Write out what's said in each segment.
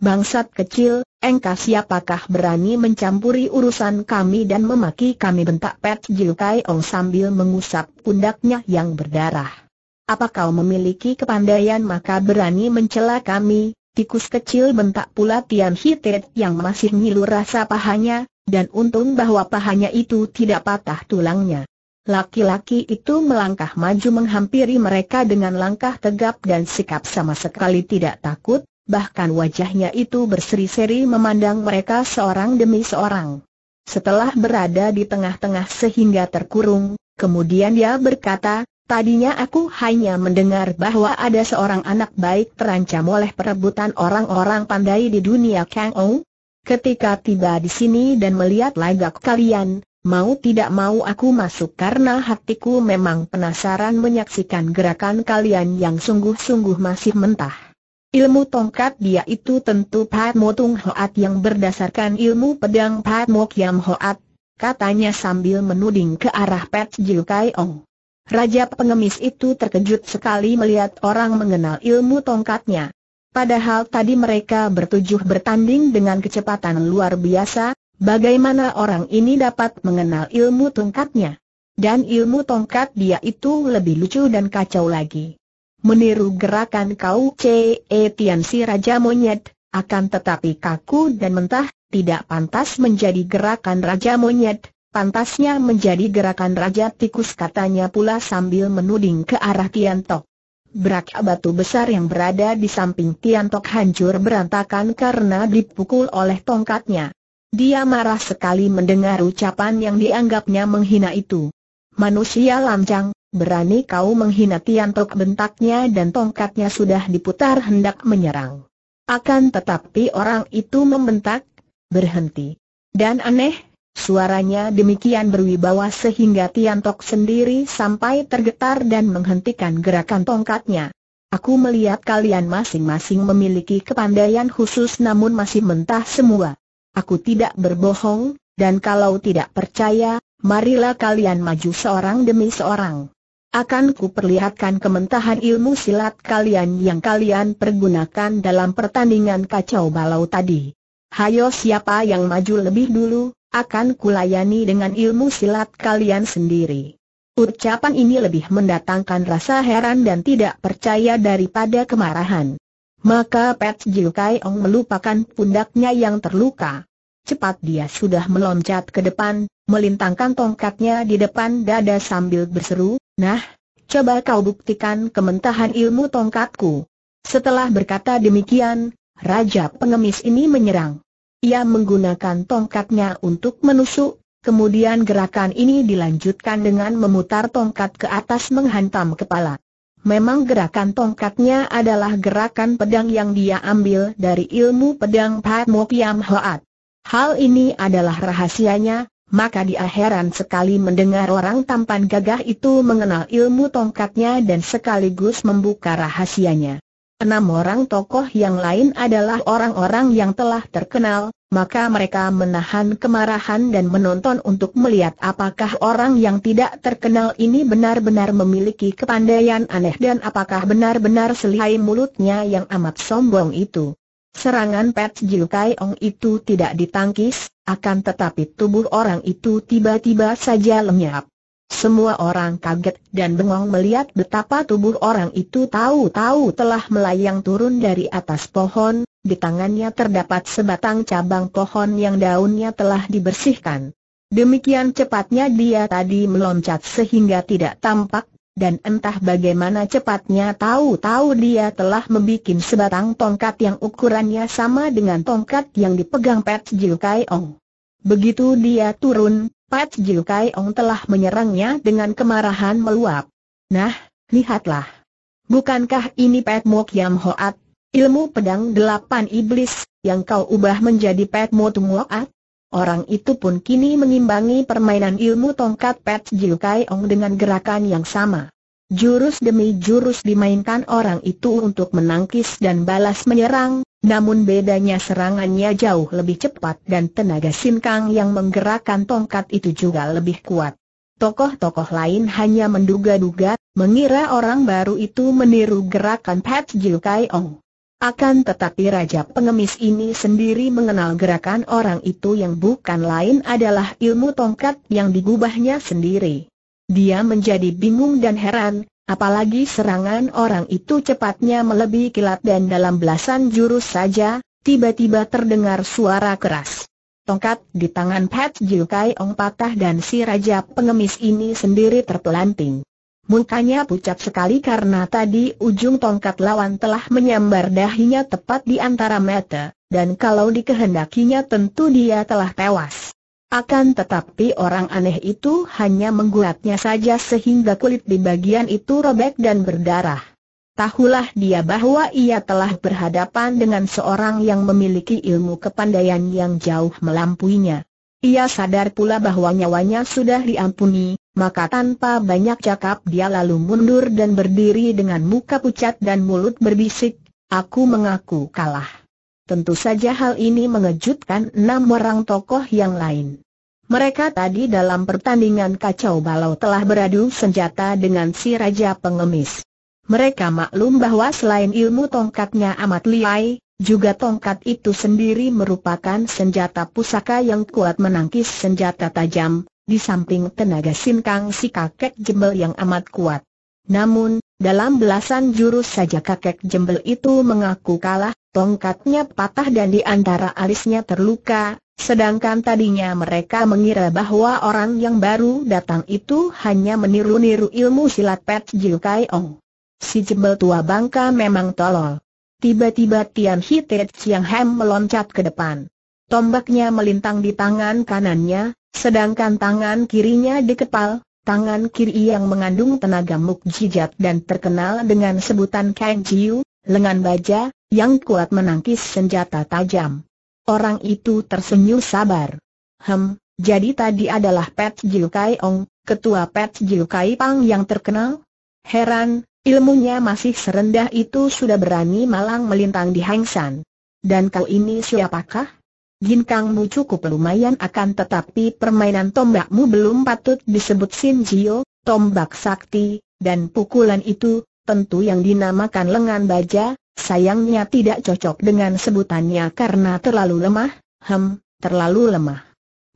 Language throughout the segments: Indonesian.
Bangsat kecil, engkau siapakah berani mencampuri urusan kami dan memaki kami bentak Pet Jiu Kai Ong sambil mengusap pundaknya yang berdarah. Apa kau memiliki kepandaian maka berani mencela kami, tikus kecil bentak pula Tian Hitet yang masih ngilu rasa pahanya, dan untung bahwa pahanya itu tidak patah tulangnya. Laki-laki itu melangkah maju menghampiri mereka dengan langkah tegap dan sikap sama sekali tidak takut, bahkan wajahnya itu berseri-seri memandang mereka seorang demi seorang. Setelah berada di tengah-tengah sehingga terkurung, kemudian dia berkata, Tadinya aku hanya mendengar bahwa ada seorang anak baik terancam oleh perebutan orang-orang pandai di dunia Kang Ou. Ketika tiba di sini dan melihat lagak kalian, mau tidak mau aku masuk karena hatiku memang penasaran menyaksikan gerakan kalian yang sungguh-sungguh masih mentah. Ilmu tongkat dia itu tentu Pat Mo Tung Hoat yang berdasarkan ilmu pedang Pat Mo Kiam Hoat, katanya sambil menuding ke arah Pat Jiu Kai Ong. Raja pengemis itu terkejut sekali melihat orang mengenal ilmu tongkatnya. Padahal tadi mereka bertujuh bertanding dengan kecepatan luar biasa, bagaimana orang ini dapat mengenal ilmu tongkatnya. Dan ilmu tongkat dia itu lebih lucu dan kacau lagi meniru gerakan kau Ce Tian si Raja Monyet, akan tetapi kaku dan mentah, tidak pantas menjadi gerakan Raja Monyet, pantasnya menjadi gerakan Raja Tikus katanya pula sambil menuding ke arah Tok. Berak batu besar yang berada di samping Tok hancur berantakan karena dipukul oleh tongkatnya. Dia marah sekali mendengar ucapan yang dianggapnya menghina itu. Manusia lancang, Berani kau menghina tok bentaknya dan tongkatnya sudah diputar hendak menyerang. Akan tetapi orang itu membentak, berhenti. Dan aneh, suaranya demikian berwibawa sehingga Tiantok sendiri sampai tergetar dan menghentikan gerakan tongkatnya. Aku melihat kalian masing-masing memiliki kepandaian khusus namun masih mentah semua. Aku tidak berbohong, dan kalau tidak percaya, marilah kalian maju seorang demi seorang. Akan kuperlihatkan kementahan ilmu silat kalian yang kalian pergunakan dalam pertandingan kacau balau tadi. Hayo siapa yang maju lebih dulu, akan kulayani dengan ilmu silat kalian sendiri. Ucapan ini lebih mendatangkan rasa heran dan tidak percaya daripada kemarahan. Maka Pet Jiu Kai Ong melupakan pundaknya yang terluka. Cepat dia sudah meloncat ke depan, melintangkan tongkatnya di depan dada sambil berseru, Nah, coba kau buktikan kementahan ilmu tongkatku. Setelah berkata demikian, Raja pengemis ini menyerang. Ia menggunakan tongkatnya untuk menusuk, kemudian gerakan ini dilanjutkan dengan memutar tongkat ke atas menghantam kepala. Memang gerakan tongkatnya adalah gerakan pedang yang dia ambil dari ilmu pedang Pat Mok Yam Hoat. Hal ini adalah rahasianya, maka dia heran sekali mendengar orang tampan gagah itu mengenal ilmu tongkatnya dan sekaligus membuka rahasianya. Enam orang tokoh yang lain adalah orang-orang yang telah terkenal, maka mereka menahan kemarahan dan menonton untuk melihat apakah orang yang tidak terkenal ini benar-benar memiliki kepandaian aneh dan apakah benar-benar selihai mulutnya yang amat sombong itu. Serangan Pet Jiu Ong itu tidak ditangkis, akan tetapi tubuh orang itu tiba-tiba saja lenyap. Semua orang kaget dan bengong melihat betapa tubuh orang itu tahu-tahu telah melayang turun dari atas pohon, di tangannya terdapat sebatang cabang pohon yang daunnya telah dibersihkan. Demikian cepatnya dia tadi meloncat sehingga tidak tampak dan entah bagaimana cepatnya tahu-tahu dia telah membuat sebatang tongkat yang ukurannya sama dengan tongkat yang dipegang Pat Jiu Kai Ong. Begitu dia turun, Pat Jiu Kai Ong telah menyerangnya dengan kemarahan meluap. Nah, lihatlah. Bukankah ini Pat Mok Yam Hoat, ilmu pedang delapan iblis, yang kau ubah menjadi Pet Tung Hoat? Orang itu pun kini mengimbangi permainan ilmu tongkat Pet Jiu Kai Ong dengan gerakan yang sama. Jurus demi jurus dimainkan orang itu untuk menangkis dan balas menyerang, namun bedanya serangannya jauh lebih cepat dan tenaga sinkang yang menggerakkan tongkat itu juga lebih kuat. Tokoh-tokoh lain hanya menduga-duga, mengira orang baru itu meniru gerakan Pat Jiu Kai Ong. Akan tetapi Raja Pengemis ini sendiri mengenal gerakan orang itu yang bukan lain adalah ilmu tongkat yang digubahnya sendiri. Dia menjadi bingung dan heran, apalagi serangan orang itu cepatnya melebihi kilat dan dalam belasan jurus saja, tiba-tiba terdengar suara keras. Tongkat di tangan Pat Jiu Kai Ong patah dan si Raja Pengemis ini sendiri terpelanting. Mukanya pucat sekali karena tadi ujung tongkat lawan telah menyambar dahinya tepat di antara mata, dan kalau dikehendakinya tentu dia telah tewas. Akan tetapi orang aneh itu hanya menggulatnya saja sehingga kulit di bagian itu robek dan berdarah. Tahulah dia bahwa ia telah berhadapan dengan seorang yang memiliki ilmu kepandaian yang jauh melampuinya. Ia sadar pula bahwa nyawanya sudah diampuni, maka tanpa banyak cakap dia lalu mundur dan berdiri dengan muka pucat dan mulut berbisik, aku mengaku kalah. Tentu saja hal ini mengejutkan enam orang tokoh yang lain. Mereka tadi dalam pertandingan kacau balau telah beradu senjata dengan si Raja Pengemis. Mereka maklum bahwa selain ilmu tongkatnya amat liai, juga tongkat itu sendiri merupakan senjata pusaka yang kuat menangkis senjata tajam, di samping tenaga sinkang si kakek jembel yang amat kuat. Namun, dalam belasan jurus saja kakek jembel itu mengaku kalah, tongkatnya patah dan di antara alisnya terluka, sedangkan tadinya mereka mengira bahwa orang yang baru datang itu hanya meniru-niru ilmu silat Pet Jil Kai Ong. Si jembel tua bangka memang tolol. Tiba-tiba Tian Hitet yang Hem meloncat ke depan. Tombaknya melintang di tangan kanannya, Sedangkan tangan kirinya dikepal, tangan kiri yang mengandung tenaga mukjizat dan terkenal dengan sebutan Kang Jiu, lengan baja, yang kuat menangkis senjata tajam. Orang itu tersenyum sabar. Hem, jadi tadi adalah Pet Jiu Kai Ong, ketua Pet Jiu Kai Pang yang terkenal? Heran, ilmunya masih serendah itu sudah berani malang melintang di Hang San. Dan kau ini siapakah? kangmu cukup lumayan akan tetapi permainan tombakmu belum patut disebut Sinjio, tombak sakti, dan pukulan itu, tentu yang dinamakan lengan baja, sayangnya tidak cocok dengan sebutannya karena terlalu lemah, hem, terlalu lemah.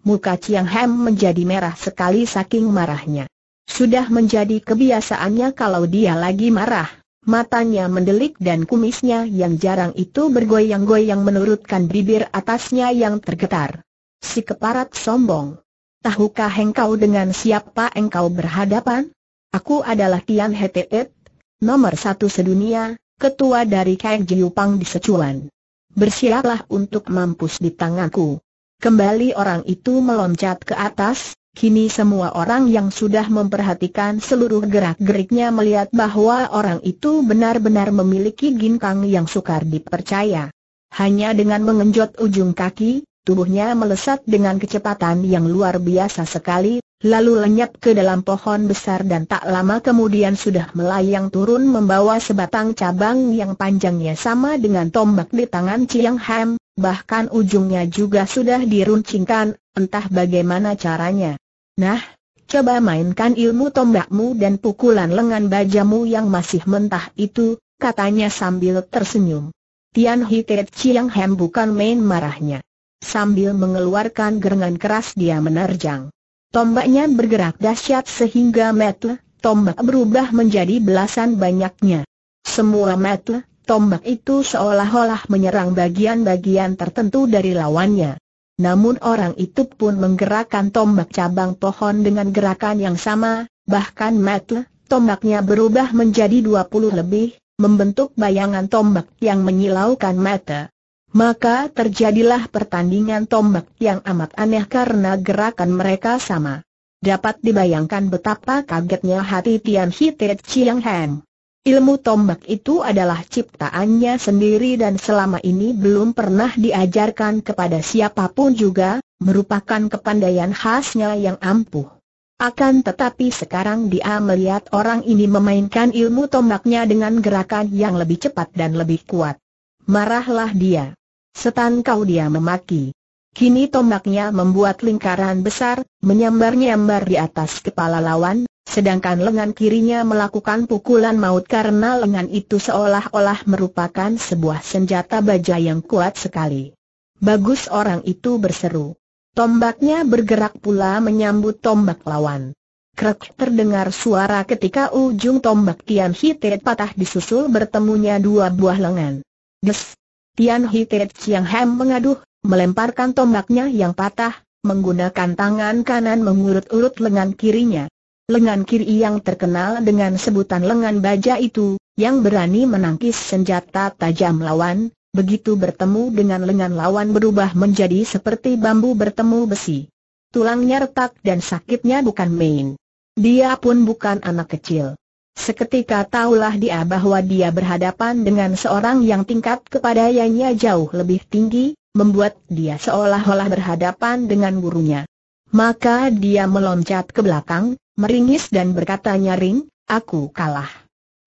Muka Chiang Hem menjadi merah sekali saking marahnya. Sudah menjadi kebiasaannya kalau dia lagi marah, Matanya mendelik dan kumisnya yang jarang itu bergoyang-goyang menurutkan bibir atasnya yang tergetar. Si keparat sombong. Tahukah engkau dengan siapa engkau berhadapan? Aku adalah Tian Heteet, nomor satu sedunia, ketua dari Kang Jiupang di Secuan. Bersiaplah untuk mampus di tanganku. Kembali orang itu meloncat ke atas, Kini semua orang yang sudah memperhatikan seluruh gerak-geriknya melihat bahwa orang itu benar-benar memiliki ginkang yang sukar dipercaya. Hanya dengan mengenjot ujung kaki, tubuhnya melesat dengan kecepatan yang luar biasa sekali, lalu lenyap ke dalam pohon besar dan tak lama kemudian sudah melayang turun membawa sebatang cabang yang panjangnya sama dengan tombak di tangan Chiang Ham, bahkan ujungnya juga sudah diruncingkan, entah bagaimana caranya. Nah, coba mainkan ilmu tombakmu dan pukulan lengan bajamu yang masih mentah itu, katanya sambil tersenyum. Tian Hitet Chiang Hem bukan main marahnya. Sambil mengeluarkan gerengan keras dia menerjang. Tombaknya bergerak dahsyat sehingga metle, tombak berubah menjadi belasan banyaknya. Semua metle, tombak itu seolah-olah menyerang bagian-bagian tertentu dari lawannya. Namun orang itu pun menggerakkan tombak cabang pohon dengan gerakan yang sama, bahkan mata, tombaknya berubah menjadi 20 lebih, membentuk bayangan tombak yang menyilaukan mata. Maka terjadilah pertandingan tombak yang amat aneh karena gerakan mereka sama. Dapat dibayangkan betapa kagetnya hati Tian Hite Chiang Heng. Ilmu tombak itu adalah ciptaannya sendiri dan selama ini belum pernah diajarkan kepada siapapun juga, merupakan kepandaian khasnya yang ampuh. Akan tetapi sekarang dia melihat orang ini memainkan ilmu tombaknya dengan gerakan yang lebih cepat dan lebih kuat. Marahlah dia. Setan kau dia memaki. Kini tombaknya membuat lingkaran besar, menyambar-nyambar di atas kepala lawan, Sedangkan lengan kirinya melakukan pukulan maut karena lengan itu seolah-olah merupakan sebuah senjata baja yang kuat sekali. Bagus orang itu berseru. Tombaknya bergerak pula menyambut tombak lawan. Krek terdengar suara ketika ujung tombak Tian Hite patah disusul bertemunya dua buah lengan. Des! Tian Hite Chiang Hem mengaduh, melemparkan tombaknya yang patah, menggunakan tangan kanan mengurut-urut lengan kirinya lengan kiri yang terkenal dengan sebutan lengan baja itu, yang berani menangkis senjata tajam lawan, begitu bertemu dengan lengan lawan berubah menjadi seperti bambu bertemu besi. Tulangnya retak dan sakitnya bukan main. Dia pun bukan anak kecil. Seketika tahulah dia bahwa dia berhadapan dengan seorang yang tingkat kepadanya jauh lebih tinggi, membuat dia seolah-olah berhadapan dengan gurunya. Maka dia meloncat ke belakang, meringis dan berkata nyaring, aku kalah.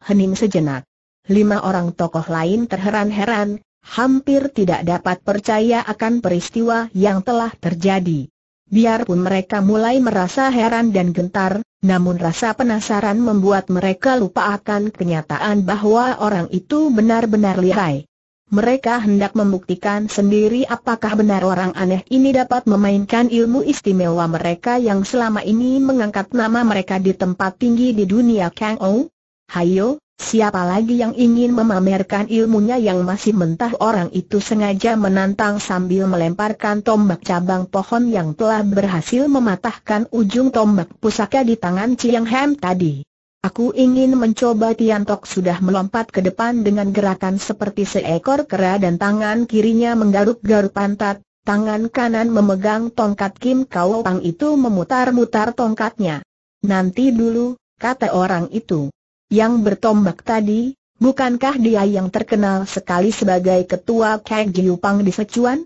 Hening sejenak. Lima orang tokoh lain terheran-heran, hampir tidak dapat percaya akan peristiwa yang telah terjadi. Biarpun mereka mulai merasa heran dan gentar, namun rasa penasaran membuat mereka lupa akan kenyataan bahwa orang itu benar-benar lihai mereka hendak membuktikan sendiri apakah benar orang aneh ini dapat memainkan ilmu istimewa mereka yang selama ini mengangkat nama mereka di tempat tinggi di dunia Kang Ou. Hayo, siapa lagi yang ingin memamerkan ilmunya yang masih mentah orang itu sengaja menantang sambil melemparkan tombak cabang pohon yang telah berhasil mematahkan ujung tombak pusaka di tangan Chiang Ham tadi. Aku ingin mencoba Tiantok sudah melompat ke depan dengan gerakan seperti seekor kera dan tangan kirinya menggaruk-garuk pantat, tangan kanan memegang tongkat Kim Kau Pang itu memutar-mutar tongkatnya. Nanti dulu, kata orang itu. Yang bertombak tadi, bukankah dia yang terkenal sekali sebagai ketua Jiu Pang di Secuan?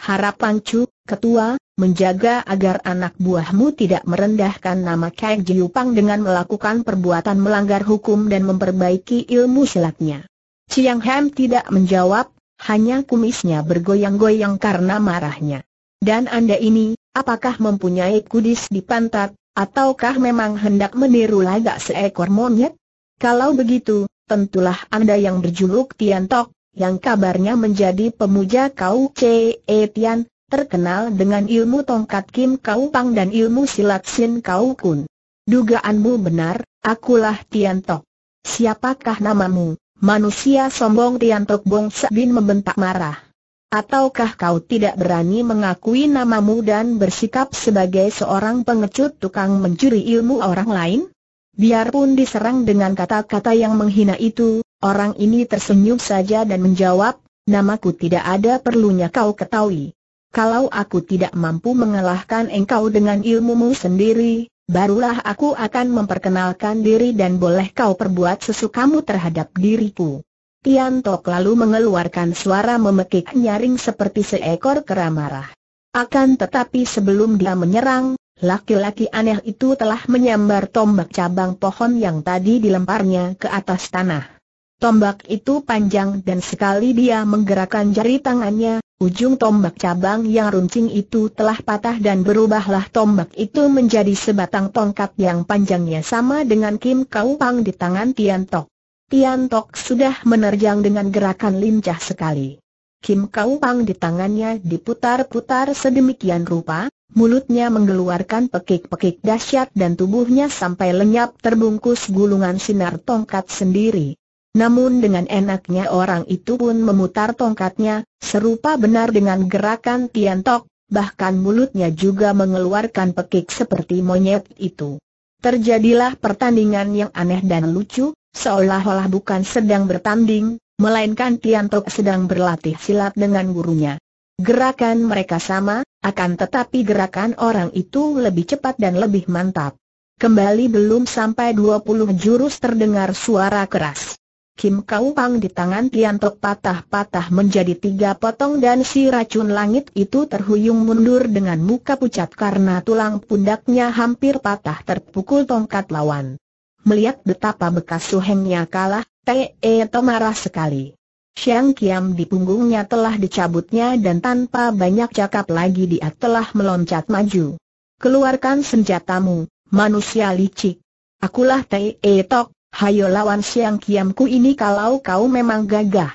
Harap Pangcu, ketua, menjaga agar anak buahmu tidak merendahkan nama Kek Jiupang dengan melakukan perbuatan melanggar hukum dan memperbaiki ilmu silatnya. Chiang Hem tidak menjawab, hanya kumisnya bergoyang-goyang karena marahnya. Dan Anda ini, apakah mempunyai kudis di pantat, ataukah memang hendak meniru lagak seekor monyet? Kalau begitu, tentulah Anda yang berjuluk Tian Tiantok, yang kabarnya menjadi pemuja Kau Che Tian, terkenal dengan ilmu tongkat Kim Kau Pang dan ilmu silat Sin Kau Kun. Dugaanmu benar, akulah Tian Tok. Siapakah namamu? Manusia sombong Tian Tok Bong bin membentak marah. Ataukah kau tidak berani mengakui namamu dan bersikap sebagai seorang pengecut tukang mencuri ilmu orang lain? Biarpun diserang dengan kata-kata yang menghina itu, Orang ini tersenyum saja dan menjawab, namaku tidak ada perlunya kau ketahui. Kalau aku tidak mampu mengalahkan engkau dengan ilmumu sendiri, barulah aku akan memperkenalkan diri dan boleh kau perbuat sesukamu terhadap diriku. Tian Tok lalu mengeluarkan suara memekik nyaring seperti seekor kera marah. Akan tetapi sebelum dia menyerang, laki-laki aneh itu telah menyambar tombak cabang pohon yang tadi dilemparnya ke atas tanah. Tombak itu panjang dan sekali dia menggerakkan jari tangannya, ujung tombak cabang yang runcing itu telah patah dan berubahlah tombak itu menjadi sebatang tongkat yang panjangnya sama dengan Kim Kau Pang di tangan Tian Tok. Tian Tok sudah menerjang dengan gerakan lincah sekali. Kim Kau Pang di tangannya diputar-putar sedemikian rupa, mulutnya mengeluarkan pekik-pekik dahsyat dan tubuhnya sampai lenyap terbungkus gulungan sinar tongkat sendiri. Namun dengan enaknya orang itu pun memutar tongkatnya, serupa benar dengan gerakan Tian Tiantok, bahkan mulutnya juga mengeluarkan pekik seperti monyet itu. Terjadilah pertandingan yang aneh dan lucu, seolah-olah bukan sedang bertanding, melainkan Tian Tiantok sedang berlatih silat dengan gurunya. Gerakan mereka sama, akan tetapi gerakan orang itu lebih cepat dan lebih mantap. Kembali belum sampai 20 jurus terdengar suara keras. Kim Kau Pang di tangan Tian Tok patah-patah menjadi tiga potong dan si racun langit itu terhuyung mundur dengan muka pucat karena tulang pundaknya hampir patah terpukul tongkat lawan. Melihat betapa bekas suhengnya kalah, Te e To marah sekali. Siang Kiam di punggungnya telah dicabutnya dan tanpa banyak cakap lagi dia telah meloncat maju. Keluarkan senjatamu, manusia licik. Akulah Tei e Tok. Hayo lawan siang kiamku ini kalau kau memang gagah.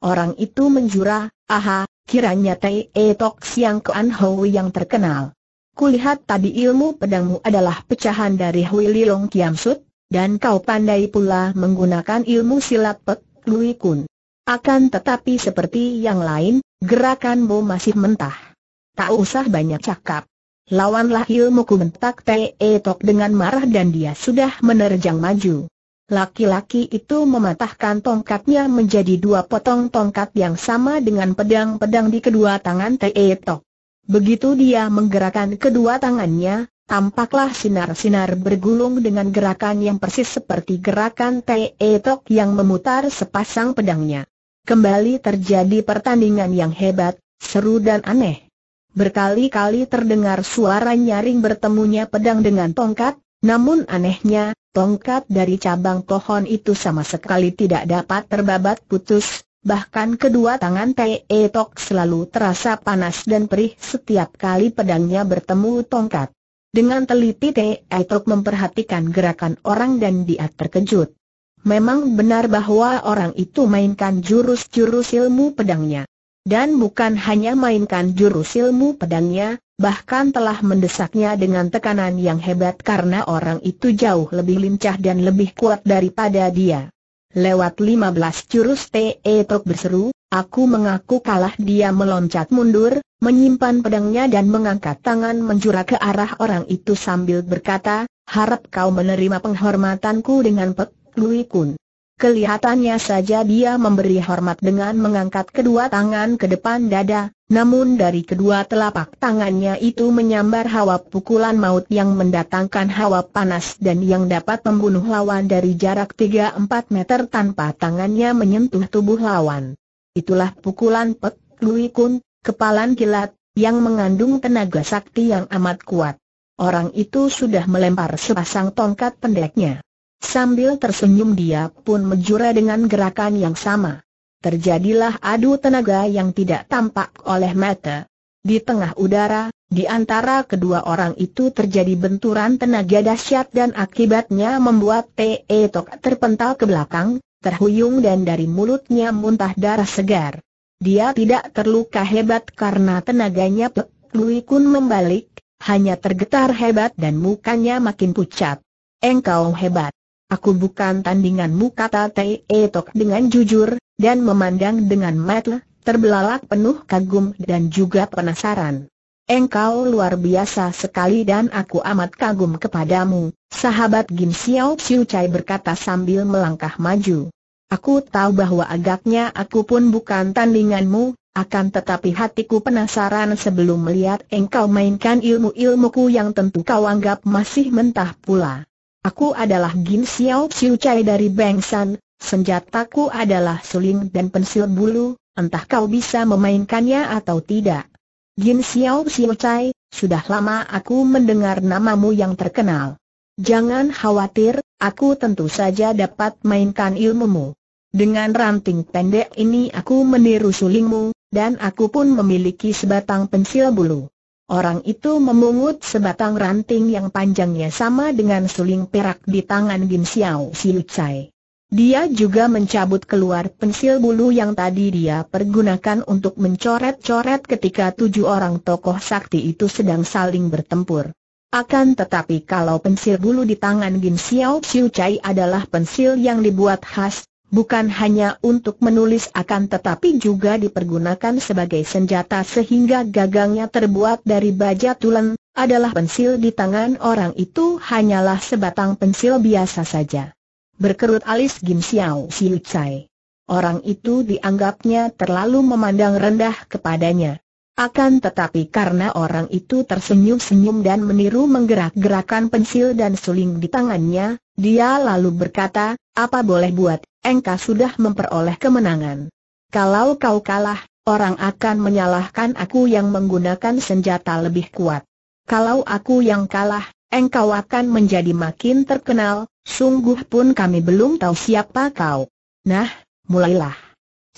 Orang itu menjura, aha, kiranya Tai E Tok Siang Kuan Hou yang terkenal. Kulihat tadi ilmu pedangmu adalah pecahan dari Hui Lilong Kiam Sut, dan kau pandai pula menggunakan ilmu silat Pek Lui Kun. Akan tetapi seperti yang lain, gerakanmu masih mentah. Tak usah banyak cakap. Lawanlah ilmu ilmuku Tai E Tok dengan marah dan dia sudah menerjang maju. Laki-laki itu mematahkan tongkatnya menjadi dua potong tongkat yang sama dengan pedang-pedang di kedua tangan e Tok. Begitu dia menggerakkan kedua tangannya, tampaklah sinar-sinar bergulung dengan gerakan yang persis seperti gerakan e Tok yang memutar sepasang pedangnya. Kembali terjadi pertandingan yang hebat, seru dan aneh. Berkali-kali terdengar suara nyaring bertemunya pedang dengan tongkat, namun anehnya, tongkat dari cabang pohon itu sama sekali tidak dapat terbabat putus, bahkan kedua tangan Tei Tok selalu terasa panas dan perih setiap kali pedangnya bertemu tongkat. Dengan teliti Tei Tok memperhatikan gerakan orang dan dia terkejut. Memang benar bahwa orang itu mainkan jurus-jurus ilmu pedangnya. Dan bukan hanya mainkan jurus ilmu pedangnya, bahkan telah mendesaknya dengan tekanan yang hebat karena orang itu jauh lebih lincah dan lebih kuat daripada dia. Lewat lima belas jurus Te Tok berseru, aku mengaku kalah dia meloncat mundur, menyimpan pedangnya dan mengangkat tangan menjura ke arah orang itu sambil berkata, harap kau menerima penghormatanku dengan Pek Lui Kun. Kelihatannya saja dia memberi hormat dengan mengangkat kedua tangan ke depan dada, namun dari kedua telapak tangannya itu menyambar hawa pukulan maut yang mendatangkan hawa panas dan yang dapat membunuh lawan dari jarak 3-4 meter tanpa tangannya menyentuh tubuh lawan. Itulah pukulan Pek Lui Kun, kepalan kilat, yang mengandung tenaga sakti yang amat kuat. Orang itu sudah melempar sepasang tongkat pendeknya. Sambil tersenyum dia pun menjura dengan gerakan yang sama. Terjadilah adu tenaga yang tidak tampak oleh mata. Di tengah udara, di antara kedua orang itu terjadi benturan tenaga dahsyat dan akibatnya membuat T.E. Tok terpental ke belakang, terhuyung dan dari mulutnya muntah darah segar. Dia tidak terluka hebat karena tenaganya Pek Lui Kun membalik, hanya tergetar hebat dan mukanya makin pucat. Engkau hebat. Aku bukan tandinganmu kata Tei Tok dengan jujur, dan memandang dengan mata terbelalak penuh kagum dan juga penasaran. Engkau luar biasa sekali dan aku amat kagum kepadamu, sahabat Gin Xiao Xiu Chai berkata sambil melangkah maju. Aku tahu bahwa agaknya aku pun bukan tandinganmu, akan tetapi hatiku penasaran sebelum melihat engkau mainkan ilmu-ilmuku yang tentu kau anggap masih mentah pula. Aku adalah Gin Xiao Chiu Chai dari Bengsan, senjataku adalah suling dan pensil bulu, entah kau bisa memainkannya atau tidak. Gin Xiao Xiu Chai, sudah lama aku mendengar namamu yang terkenal. Jangan khawatir, aku tentu saja dapat mainkan ilmumu. Dengan ranting pendek ini aku meniru sulingmu, dan aku pun memiliki sebatang pensil bulu. Orang itu memungut sebatang ranting yang panjangnya sama dengan suling perak di tangan Gim Xiao Siu Cai. Dia juga mencabut keluar pensil bulu yang tadi dia pergunakan untuk mencoret-coret ketika tujuh orang tokoh sakti itu sedang saling bertempur. Akan tetapi kalau pensil bulu di tangan Gim Xiao Xiu Cai adalah pensil yang dibuat khas, bukan hanya untuk menulis akan tetapi juga dipergunakan sebagai senjata sehingga gagangnya terbuat dari baja tulen, adalah pensil di tangan orang itu hanyalah sebatang pensil biasa saja. Berkerut alis Gim Xiao Xiu Cai. Orang itu dianggapnya terlalu memandang rendah kepadanya. Akan tetapi karena orang itu tersenyum-senyum dan meniru menggerak-gerakan pensil dan suling di tangannya, dia lalu berkata, apa boleh buat, engkau sudah memperoleh kemenangan. Kalau kau kalah, orang akan menyalahkan aku yang menggunakan senjata lebih kuat. Kalau aku yang kalah, engkau akan menjadi makin terkenal, sungguh pun kami belum tahu siapa kau. Nah, mulailah.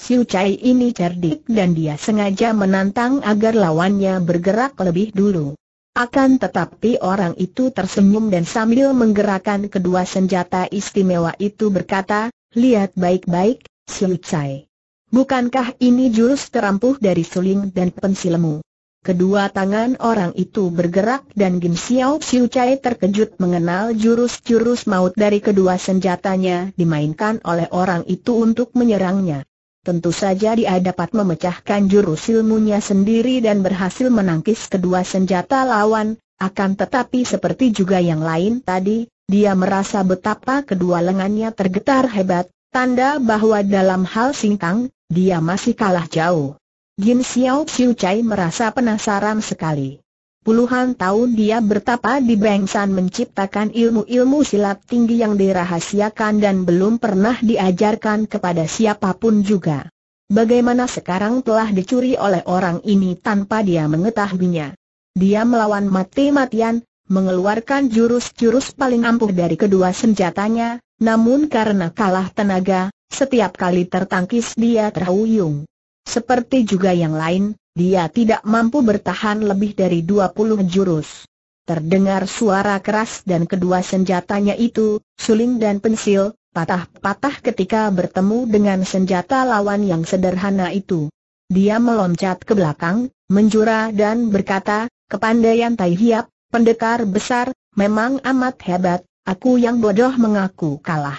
Siu Chai ini cerdik dan dia sengaja menantang agar lawannya bergerak lebih dulu. Akan tetapi orang itu tersenyum dan sambil menggerakkan kedua senjata istimewa itu berkata, Lihat baik-baik, Siu Chai. Bukankah ini jurus terampuh dari suling dan pensilmu? Kedua tangan orang itu bergerak dan Gim Xiao Siu Chai terkejut mengenal jurus-jurus maut dari kedua senjatanya dimainkan oleh orang itu untuk menyerangnya. Tentu saja dia dapat memecahkan jurus ilmunya sendiri dan berhasil menangkis kedua senjata lawan, akan tetapi seperti juga yang lain tadi, dia merasa betapa kedua lengannya tergetar hebat, tanda bahwa dalam hal singkang, dia masih kalah jauh. Jin Xiao Xiu Chai merasa penasaran sekali. Puluhan tahun dia bertapa di Bengsan menciptakan ilmu-ilmu silat tinggi yang dirahasiakan dan belum pernah diajarkan kepada siapapun juga. Bagaimana sekarang telah dicuri oleh orang ini tanpa dia mengetahuinya. Dia melawan mati-matian, mengeluarkan jurus-jurus paling ampuh dari kedua senjatanya, namun karena kalah tenaga, setiap kali tertangkis dia terhuyung. Seperti juga yang lain, dia tidak mampu bertahan lebih dari 20 jurus. Terdengar suara keras dan kedua senjatanya itu, suling dan pensil, patah-patah ketika bertemu dengan senjata lawan yang sederhana itu. Dia meloncat ke belakang, menjura dan berkata, kepandaian Tai Hiap, Pendekar besar, memang amat hebat, aku yang bodoh mengaku kalah.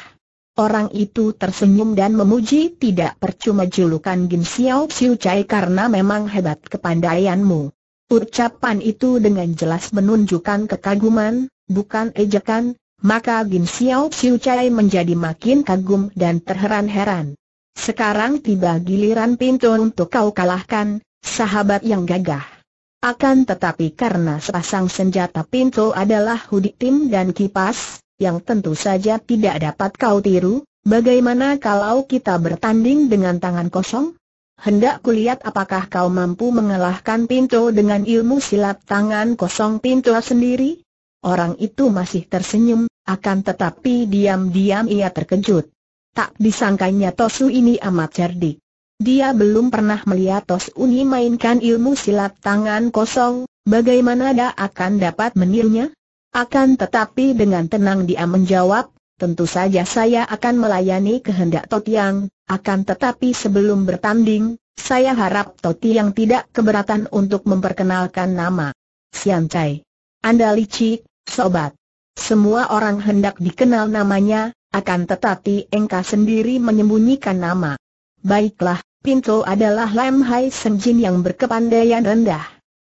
Orang itu tersenyum dan memuji tidak percuma julukan Gin Xiao Xiu Chai karena memang hebat kepandaianmu. Ucapan itu dengan jelas menunjukkan kekaguman, bukan ejekan, maka Gin Xiao Xiu Chai menjadi makin kagum dan terheran-heran. Sekarang tiba giliran pintu untuk kau kalahkan, sahabat yang gagah. Akan tetapi karena sepasang senjata pintu adalah tim dan kipas, yang tentu saja tidak dapat kau tiru, bagaimana kalau kita bertanding dengan tangan kosong? Hendak kulihat apakah kau mampu mengalahkan pintu dengan ilmu silat tangan kosong pintu sendiri? Orang itu masih tersenyum, akan tetapi diam-diam ia terkejut. Tak disangkanya Tosu ini amat cerdik. Dia belum pernah melihat Tos Uni mainkan ilmu silat tangan kosong, bagaimana dia akan dapat menirunya? Akan tetapi dengan tenang dia menjawab, tentu saja saya akan melayani kehendak Totiang, akan tetapi sebelum bertanding, saya harap Totiang tidak keberatan untuk memperkenalkan nama. Sian Cai. Anda licik, sobat. Semua orang hendak dikenal namanya, akan tetapi engkau sendiri menyembunyikan nama. Baiklah, Pinto adalah Lam Hai Senjin yang berkepandaian rendah.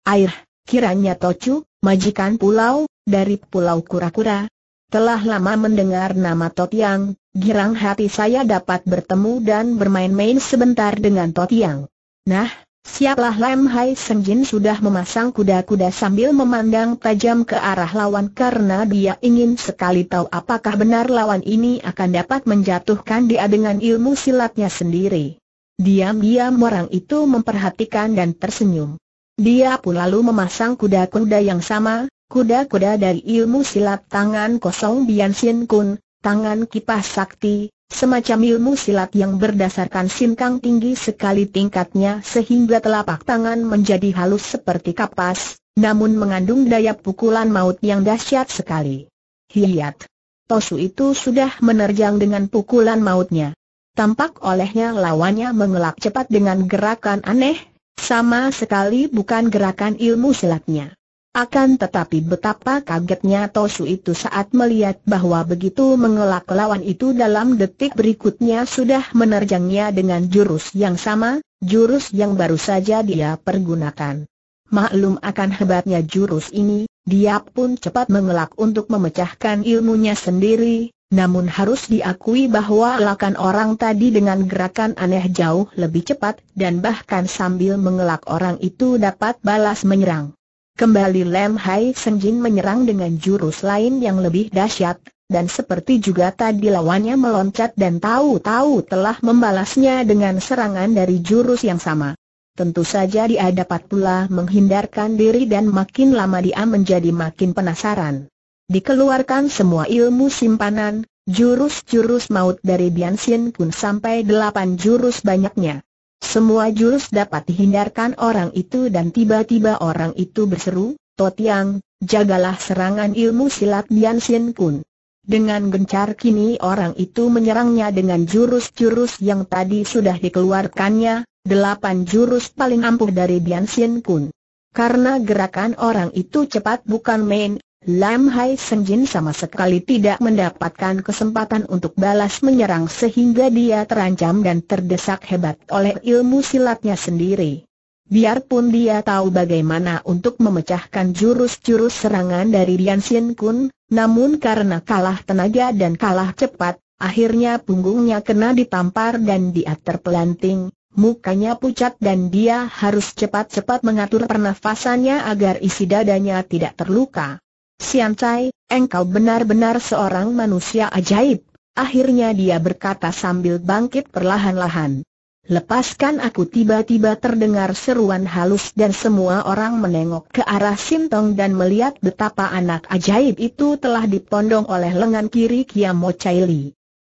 Air, kiranya Tocu, majikan pulau, dari pulau kura-kura. Telah lama mendengar nama Totiang, girang hati saya dapat bertemu dan bermain-main sebentar dengan Totiang. Nah, Siaplah Lam Hai Senjin sudah memasang kuda-kuda sambil memandang tajam ke arah lawan karena dia ingin sekali tahu apakah benar lawan ini akan dapat menjatuhkan dia dengan ilmu silatnya sendiri. Diam-diam orang itu memperhatikan dan tersenyum. Dia pun lalu memasang kuda-kuda yang sama, kuda-kuda dari ilmu silat tangan kosong Bian Sin Kun, tangan kipas sakti, semacam ilmu silat yang berdasarkan sinkang tinggi sekali tingkatnya sehingga telapak tangan menjadi halus seperti kapas, namun mengandung daya pukulan maut yang dahsyat sekali. Hiat. Tosu itu sudah menerjang dengan pukulan mautnya. Tampak olehnya lawannya mengelak cepat dengan gerakan aneh, sama sekali bukan gerakan ilmu silatnya. Akan tetapi betapa kagetnya Tosu itu saat melihat bahwa begitu mengelak lawan itu dalam detik berikutnya sudah menerjangnya dengan jurus yang sama, jurus yang baru saja dia pergunakan. Maklum akan hebatnya jurus ini, dia pun cepat mengelak untuk memecahkan ilmunya sendiri, namun harus diakui bahwa lakan orang tadi dengan gerakan aneh jauh lebih cepat dan bahkan sambil mengelak orang itu dapat balas menyerang. Kembali Lem Hai Senjin menyerang dengan jurus lain yang lebih dahsyat, dan seperti juga tadi lawannya meloncat dan tahu-tahu telah membalasnya dengan serangan dari jurus yang sama. Tentu saja dia dapat pula menghindarkan diri dan makin lama dia menjadi makin penasaran dikeluarkan semua ilmu simpanan, jurus-jurus maut dari Bian Xin pun sampai delapan jurus banyaknya. Semua jurus dapat dihindarkan orang itu dan tiba-tiba orang itu berseru, Totiang, jagalah serangan ilmu silat Bian Xin Kun. Dengan gencar kini orang itu menyerangnya dengan jurus-jurus yang tadi sudah dikeluarkannya, delapan jurus paling ampuh dari Bian Xin Kun. Karena gerakan orang itu cepat bukan main, Lam Hai Senjin sama sekali tidak mendapatkan kesempatan untuk balas menyerang sehingga dia terancam dan terdesak hebat oleh ilmu silatnya sendiri. Biarpun dia tahu bagaimana untuk memecahkan jurus-jurus serangan dari Dian Sin Kun, namun karena kalah tenaga dan kalah cepat, akhirnya punggungnya kena ditampar dan dia terpelanting, mukanya pucat dan dia harus cepat-cepat mengatur pernafasannya agar isi dadanya tidak terluka. Sian Chai, engkau benar-benar seorang manusia ajaib. Akhirnya dia berkata sambil bangkit perlahan-lahan. Lepaskan aku tiba-tiba terdengar seruan halus dan semua orang menengok ke arah Sintong dan melihat betapa anak ajaib itu telah dipondong oleh lengan kiri Kiamo Chai Li.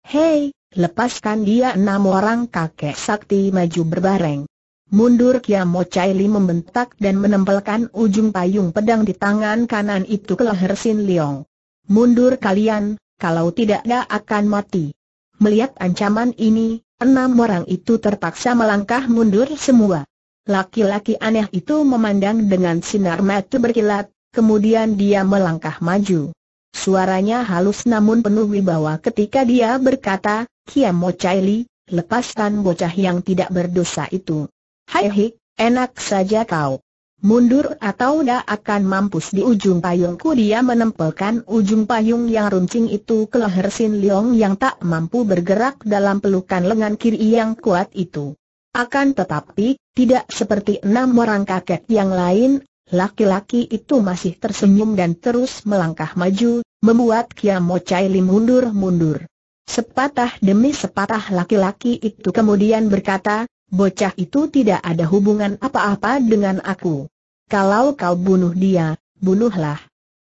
Hei, lepaskan dia enam orang kakek sakti maju berbareng. Mundur Kiamo Chai Li membentak dan menempelkan ujung payung pedang di tangan kanan itu ke leher Sin Leong. Mundur kalian, kalau tidak dia akan mati. Melihat ancaman ini, enam orang itu terpaksa melangkah mundur semua. Laki-laki aneh itu memandang dengan sinar mata berkilat, kemudian dia melangkah maju. Suaranya halus namun penuh wibawa ketika dia berkata, Kiamo Chai Li, lepaskan bocah yang tidak berdosa itu. Hai enak saja kau. Mundur atau tidak akan mampus di ujung payungku dia menempelkan ujung payung yang runcing itu ke leher Sin Leong yang tak mampu bergerak dalam pelukan lengan kiri yang kuat itu. Akan tetapi, tidak seperti enam orang kakek yang lain, laki-laki itu masih tersenyum dan terus melangkah maju, membuat Kia Mo Chai Lim mundur-mundur. Sepatah demi sepatah laki-laki itu kemudian berkata, bocah itu tidak ada hubungan apa-apa dengan aku. Kalau kau bunuh dia, bunuhlah.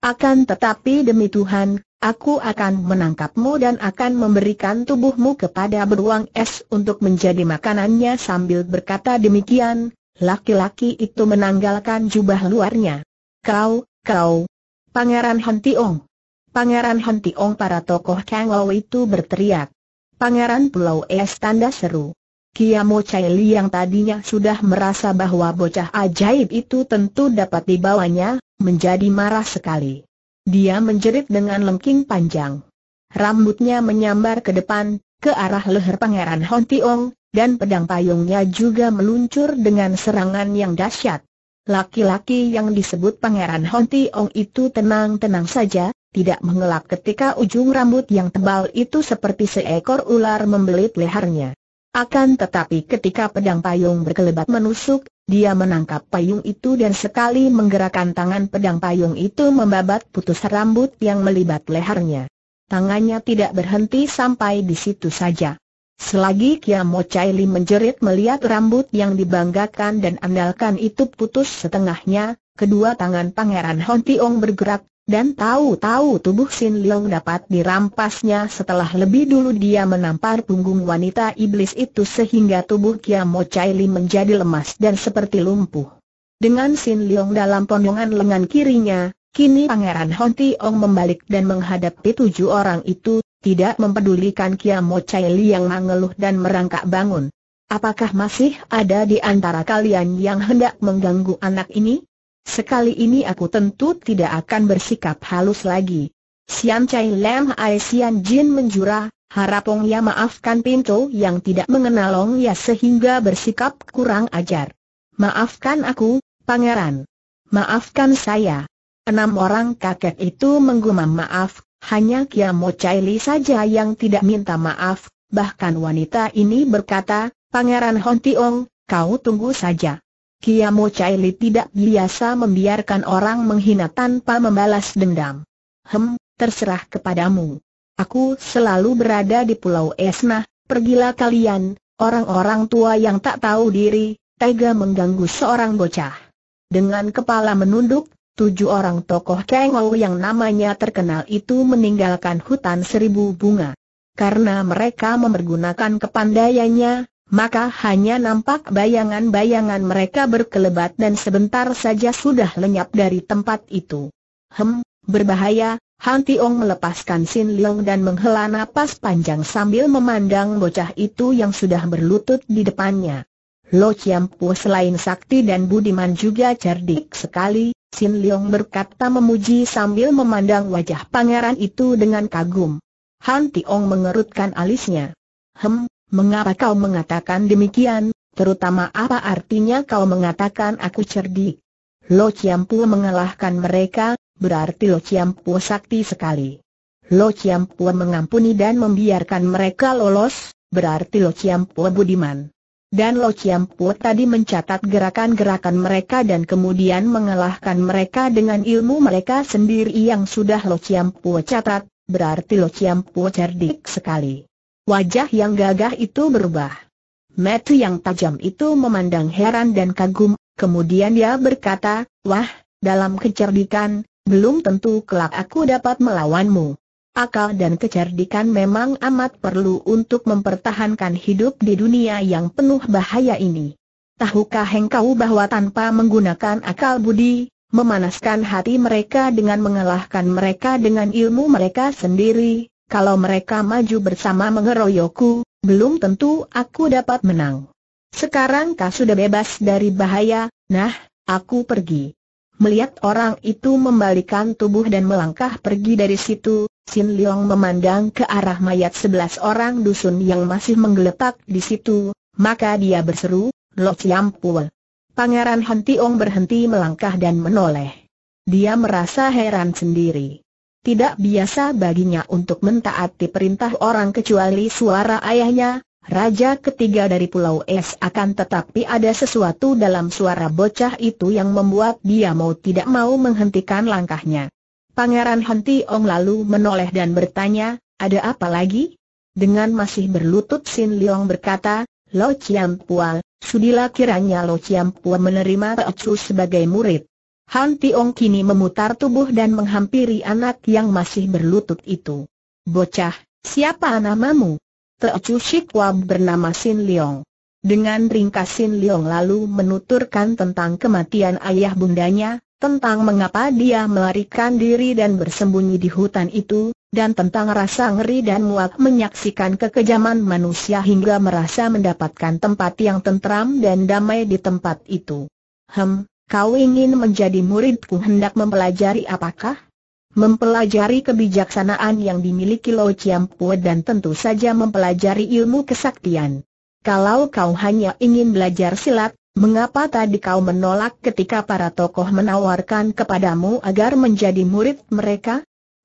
Akan tetapi demi Tuhan, aku akan menangkapmu dan akan memberikan tubuhmu kepada beruang es untuk menjadi makanannya sambil berkata demikian, laki-laki itu menanggalkan jubah luarnya. Kau, kau, Pangeran Hentiong. Pangeran Hentiong para tokoh Kangou itu berteriak. Pangeran Pulau Es tanda seru. Kiamo Li yang tadinya sudah merasa bahwa bocah ajaib itu tentu dapat dibawanya, menjadi marah sekali. Dia menjerit dengan lengking panjang. Rambutnya menyambar ke depan, ke arah leher pangeran Hon Tiong, dan pedang payungnya juga meluncur dengan serangan yang dahsyat. Laki-laki yang disebut pangeran Hon Tiong itu tenang-tenang saja, tidak mengelak ketika ujung rambut yang tebal itu seperti seekor ular membelit lehernya. Akan tetapi ketika pedang payung berkelebat menusuk, dia menangkap payung itu dan sekali menggerakkan tangan pedang payung itu membabat putus rambut yang melibat lehernya. Tangannya tidak berhenti sampai di situ saja. Selagi Kia Mo Chai Li menjerit melihat rambut yang dibanggakan dan andalkan itu putus setengahnya, kedua tangan Pangeran Hon Tiong bergerak, dan tahu-tahu tubuh Sin Leong dapat dirampasnya setelah lebih dulu dia menampar punggung wanita iblis itu sehingga tubuh Kiamo Chai Li menjadi lemas dan seperti lumpuh. Dengan Sin Leong dalam pondongan lengan kirinya, kini Pangeran Hon Ong membalik dan menghadapi tujuh orang itu, tidak mempedulikan Kiamo Chai Li yang mengeluh dan merangkak bangun. Apakah masih ada di antara kalian yang hendak mengganggu anak ini? Sekali ini aku tentu tidak akan bersikap halus lagi. Sian Chai Lam Ai Sian Jin menjura, harap Ong Ya maafkan pintu yang tidak mengenal Ong Ya sehingga bersikap kurang ajar. Maafkan aku, pangeran. Maafkan saya. Enam orang kakek itu menggumam maaf, hanya Kia Mo Chai Li saja yang tidak minta maaf, bahkan wanita ini berkata, Pangeran Hon Tiong, kau tunggu saja. Kiamo Chaili tidak biasa membiarkan orang menghina tanpa membalas dendam. Hem, terserah kepadamu. Aku selalu berada di Pulau Esna, pergilah kalian, orang-orang tua yang tak tahu diri, tega mengganggu seorang bocah. Dengan kepala menunduk, tujuh orang tokoh Kengou yang namanya terkenal itu meninggalkan hutan seribu bunga. Karena mereka memergunakan kepandaiannya, maka hanya nampak bayangan-bayangan mereka berkelebat dan sebentar saja sudah lenyap dari tempat itu. Hem, berbahaya, Han Tiong melepaskan Sin Leong dan menghela napas panjang sambil memandang bocah itu yang sudah berlutut di depannya. Lo Chiam Pu selain sakti dan budiman juga cerdik sekali, Sin Leong berkata memuji sambil memandang wajah pangeran itu dengan kagum. Han Tiong mengerutkan alisnya. Hem, Mengapa kau mengatakan demikian, terutama apa artinya kau mengatakan aku cerdik? Lo Ciampu mengalahkan mereka, berarti Lo Ciampu sakti sekali. Lo Ciampu mengampuni dan membiarkan mereka lolos, berarti Lo Ciampu budiman. Dan Lo Ciampu tadi mencatat gerakan-gerakan mereka dan kemudian mengalahkan mereka dengan ilmu mereka sendiri yang sudah Lo Ciampu catat, berarti Lo Ciampu cerdik sekali. Wajah yang gagah itu berubah. Mata yang tajam itu memandang heran dan kagum, kemudian dia berkata, Wah, dalam kecerdikan, belum tentu kelak aku dapat melawanmu. Akal dan kecerdikan memang amat perlu untuk mempertahankan hidup di dunia yang penuh bahaya ini. Tahukah engkau bahwa tanpa menggunakan akal budi, memanaskan hati mereka dengan mengalahkan mereka dengan ilmu mereka sendiri, kalau mereka maju bersama mengeroyokku, belum tentu aku dapat menang. Sekarang kau sudah bebas dari bahaya, nah, aku pergi. Melihat orang itu membalikan tubuh dan melangkah pergi dari situ, Sin Leong memandang ke arah mayat sebelas orang dusun yang masih menggeletak di situ, maka dia berseru, Lo Chiam Pul. Pangeran Han berhenti melangkah dan menoleh. Dia merasa heran sendiri tidak biasa baginya untuk mentaati perintah orang kecuali suara ayahnya, Raja ketiga dari Pulau Es akan tetapi ada sesuatu dalam suara bocah itu yang membuat dia mau tidak mau menghentikan langkahnya. Pangeran Henti Ong lalu menoleh dan bertanya, ada apa lagi? Dengan masih berlutut Sin Leong berkata, Lo Chiam Pual, sudilah kiranya Lo Chiam Pual menerima Chu sebagai murid. Han Tiong kini memutar tubuh dan menghampiri anak yang masih berlutut itu. Bocah, siapa namamu? Teocu Shikwa bernama Sin Leong. Dengan ringkas Sin Leong lalu menuturkan tentang kematian ayah bundanya, tentang mengapa dia melarikan diri dan bersembunyi di hutan itu, dan tentang rasa ngeri dan muak menyaksikan kekejaman manusia hingga merasa mendapatkan tempat yang tentram dan damai di tempat itu. Hem, Kau ingin menjadi muridku hendak mempelajari apakah? Mempelajari kebijaksanaan yang dimiliki Lo Chiampue dan tentu saja mempelajari ilmu kesaktian. Kalau kau hanya ingin belajar silat, mengapa tadi kau menolak ketika para tokoh menawarkan kepadamu agar menjadi murid mereka?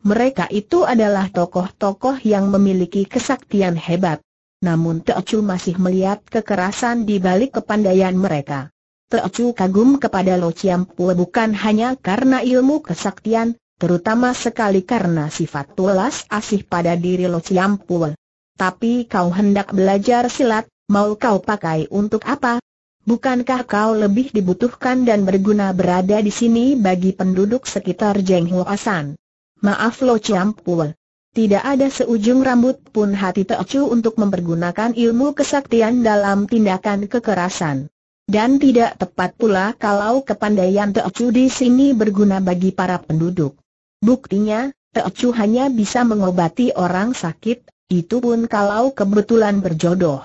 Mereka itu adalah tokoh-tokoh yang memiliki kesaktian hebat. Namun Teocu masih melihat kekerasan di balik kepandaian mereka. Teocu kagum kepada Lo Chiam Pue bukan hanya karena ilmu kesaktian, terutama sekali karena sifat tulas asih pada diri Lo Chiam Pue. Tapi kau hendak belajar silat, mau kau pakai untuk apa? Bukankah kau lebih dibutuhkan dan berguna berada di sini bagi penduduk sekitar Jeng Huasan? Maaf Lo Chiam Pue. Tidak ada seujung rambut pun hati Teocu untuk mempergunakan ilmu kesaktian dalam tindakan kekerasan. Dan tidak tepat pula kalau kepandaian Teocu di sini berguna bagi para penduduk. Buktinya, Teocu hanya bisa mengobati orang sakit, itu pun kalau kebetulan berjodoh.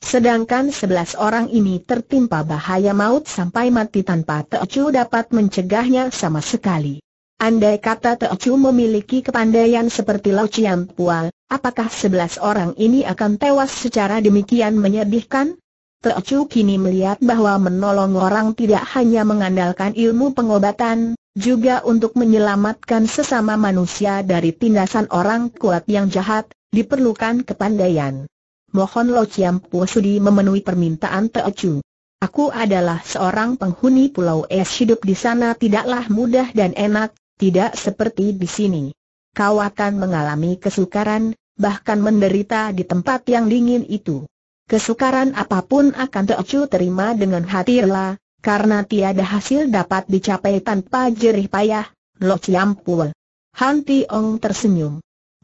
Sedangkan sebelas orang ini tertimpa bahaya maut sampai mati tanpa Teocu dapat mencegahnya sama sekali. Andai kata Teocu memiliki kepandaian seperti Lao Chiang Pual, apakah sebelas orang ini akan tewas secara demikian menyedihkan? Teocu kini melihat bahwa menolong orang tidak hanya mengandalkan ilmu pengobatan, juga untuk menyelamatkan sesama manusia dari tindasan orang kuat yang jahat, diperlukan kepandaian. Mohon Lo Chiam Sudi memenuhi permintaan Teocu. Aku adalah seorang penghuni Pulau Es hidup di sana tidaklah mudah dan enak, tidak seperti di sini. Kau akan mengalami kesukaran, bahkan menderita di tempat yang dingin itu. Kesukaran apapun akan Teocu terima dengan hati rela, karena tiada hasil dapat dicapai tanpa jerih payah, Lo Ciampul. Han Tiong tersenyum.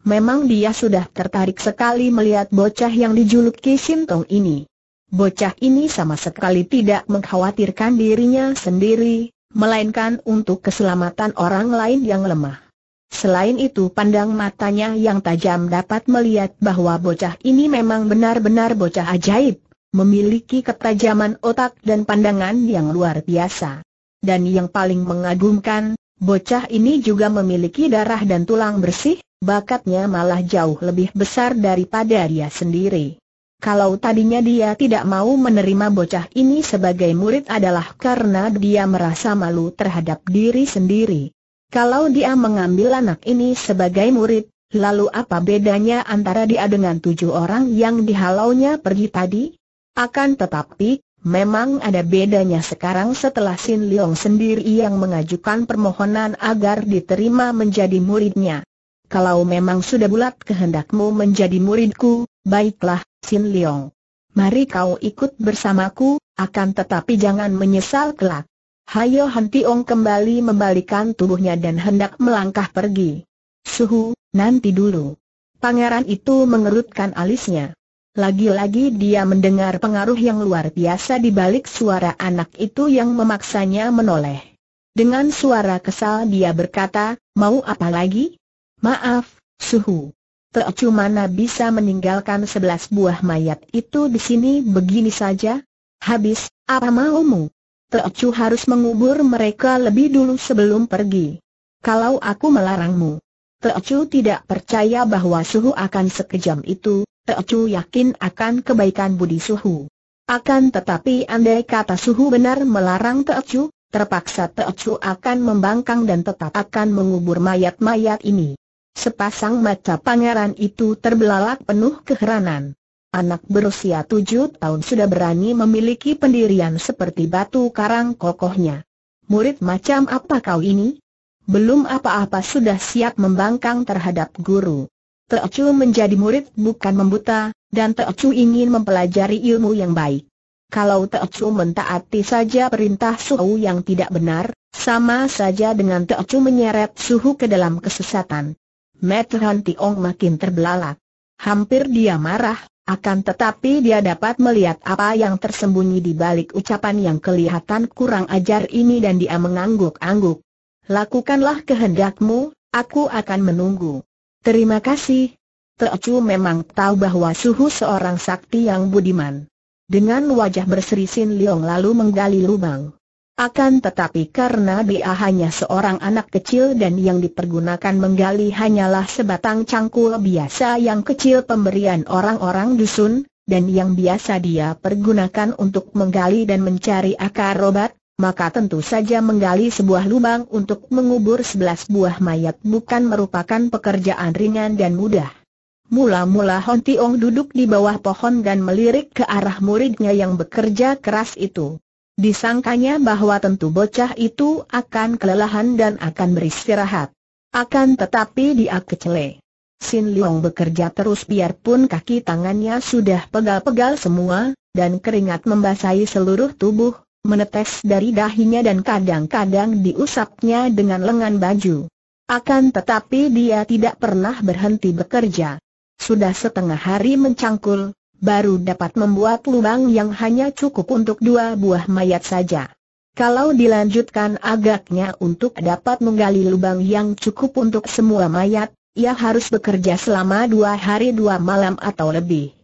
Memang dia sudah tertarik sekali melihat bocah yang dijuluki Sintong ini. Bocah ini sama sekali tidak mengkhawatirkan dirinya sendiri, melainkan untuk keselamatan orang lain yang lemah. Selain itu pandang matanya yang tajam dapat melihat bahwa bocah ini memang benar-benar bocah ajaib, memiliki ketajaman otak dan pandangan yang luar biasa. Dan yang paling mengagumkan, bocah ini juga memiliki darah dan tulang bersih, bakatnya malah jauh lebih besar daripada dia sendiri. Kalau tadinya dia tidak mau menerima bocah ini sebagai murid adalah karena dia merasa malu terhadap diri sendiri. Kalau dia mengambil anak ini sebagai murid, lalu apa bedanya antara dia dengan tujuh orang yang dihalaunya pergi tadi? Akan tetapi, memang ada bedanya sekarang setelah Sin Leong sendiri yang mengajukan permohonan agar diterima menjadi muridnya. Kalau memang sudah bulat kehendakmu menjadi muridku, baiklah, Sin Leong. Mari kau ikut bersamaku, akan tetapi jangan menyesal kelak. Hayo Hentiong kembali membalikan tubuhnya dan hendak melangkah pergi. Suhu, nanti dulu. Pangeran itu mengerutkan alisnya. Lagi-lagi dia mendengar pengaruh yang luar biasa di balik suara anak itu yang memaksanya menoleh. Dengan suara kesal dia berkata, mau apa lagi? Maaf, Suhu. Tak bisa meninggalkan sebelas buah mayat itu di sini begini saja? Habis, apa maumu? Teocu harus mengubur mereka lebih dulu sebelum pergi. Kalau aku melarangmu. Teocu tidak percaya bahwa Suhu akan sekejam itu, Teocu yakin akan kebaikan budi Suhu. Akan tetapi andai kata Suhu benar melarang Teocu, terpaksa Teocu akan membangkang dan tetap akan mengubur mayat-mayat ini. Sepasang mata pangeran itu terbelalak penuh keheranan. Anak berusia tujuh tahun sudah berani memiliki pendirian seperti batu karang kokohnya. Murid macam apa kau ini? Belum apa-apa sudah siap membangkang terhadap guru. Teocu menjadi murid bukan membuta, dan Teocu ingin mempelajari ilmu yang baik. Kalau Teocu mentaati saja perintah suhu yang tidak benar, sama saja dengan Teocu menyeret suhu ke dalam kesesatan. Metron Tiong makin terbelalak. Hampir dia marah, akan tetapi dia dapat melihat apa yang tersembunyi di balik ucapan yang kelihatan kurang ajar ini dan dia mengangguk-angguk. Lakukanlah kehendakmu, aku akan menunggu. Terima kasih. Teocu memang tahu bahwa Suhu seorang sakti yang budiman. Dengan wajah berseri Sin lalu menggali lubang. Akan tetapi karena dia hanya seorang anak kecil dan yang dipergunakan menggali hanyalah sebatang cangkul biasa yang kecil pemberian orang-orang dusun, dan yang biasa dia pergunakan untuk menggali dan mencari akar obat, maka tentu saja menggali sebuah lubang untuk mengubur sebelas buah mayat bukan merupakan pekerjaan ringan dan mudah. Mula-mula Hon Tiong duduk di bawah pohon dan melirik ke arah muridnya yang bekerja keras itu. Disangkanya bahwa tentu bocah itu akan kelelahan dan akan beristirahat. Akan tetapi dia kecele. Sin Leong bekerja terus biarpun kaki tangannya sudah pegal-pegal semua, dan keringat membasahi seluruh tubuh, menetes dari dahinya dan kadang-kadang diusapnya dengan lengan baju. Akan tetapi dia tidak pernah berhenti bekerja. Sudah setengah hari mencangkul, baru dapat membuat lubang yang hanya cukup untuk dua buah mayat saja. Kalau dilanjutkan agaknya untuk dapat menggali lubang yang cukup untuk semua mayat, ia harus bekerja selama dua hari dua malam atau lebih.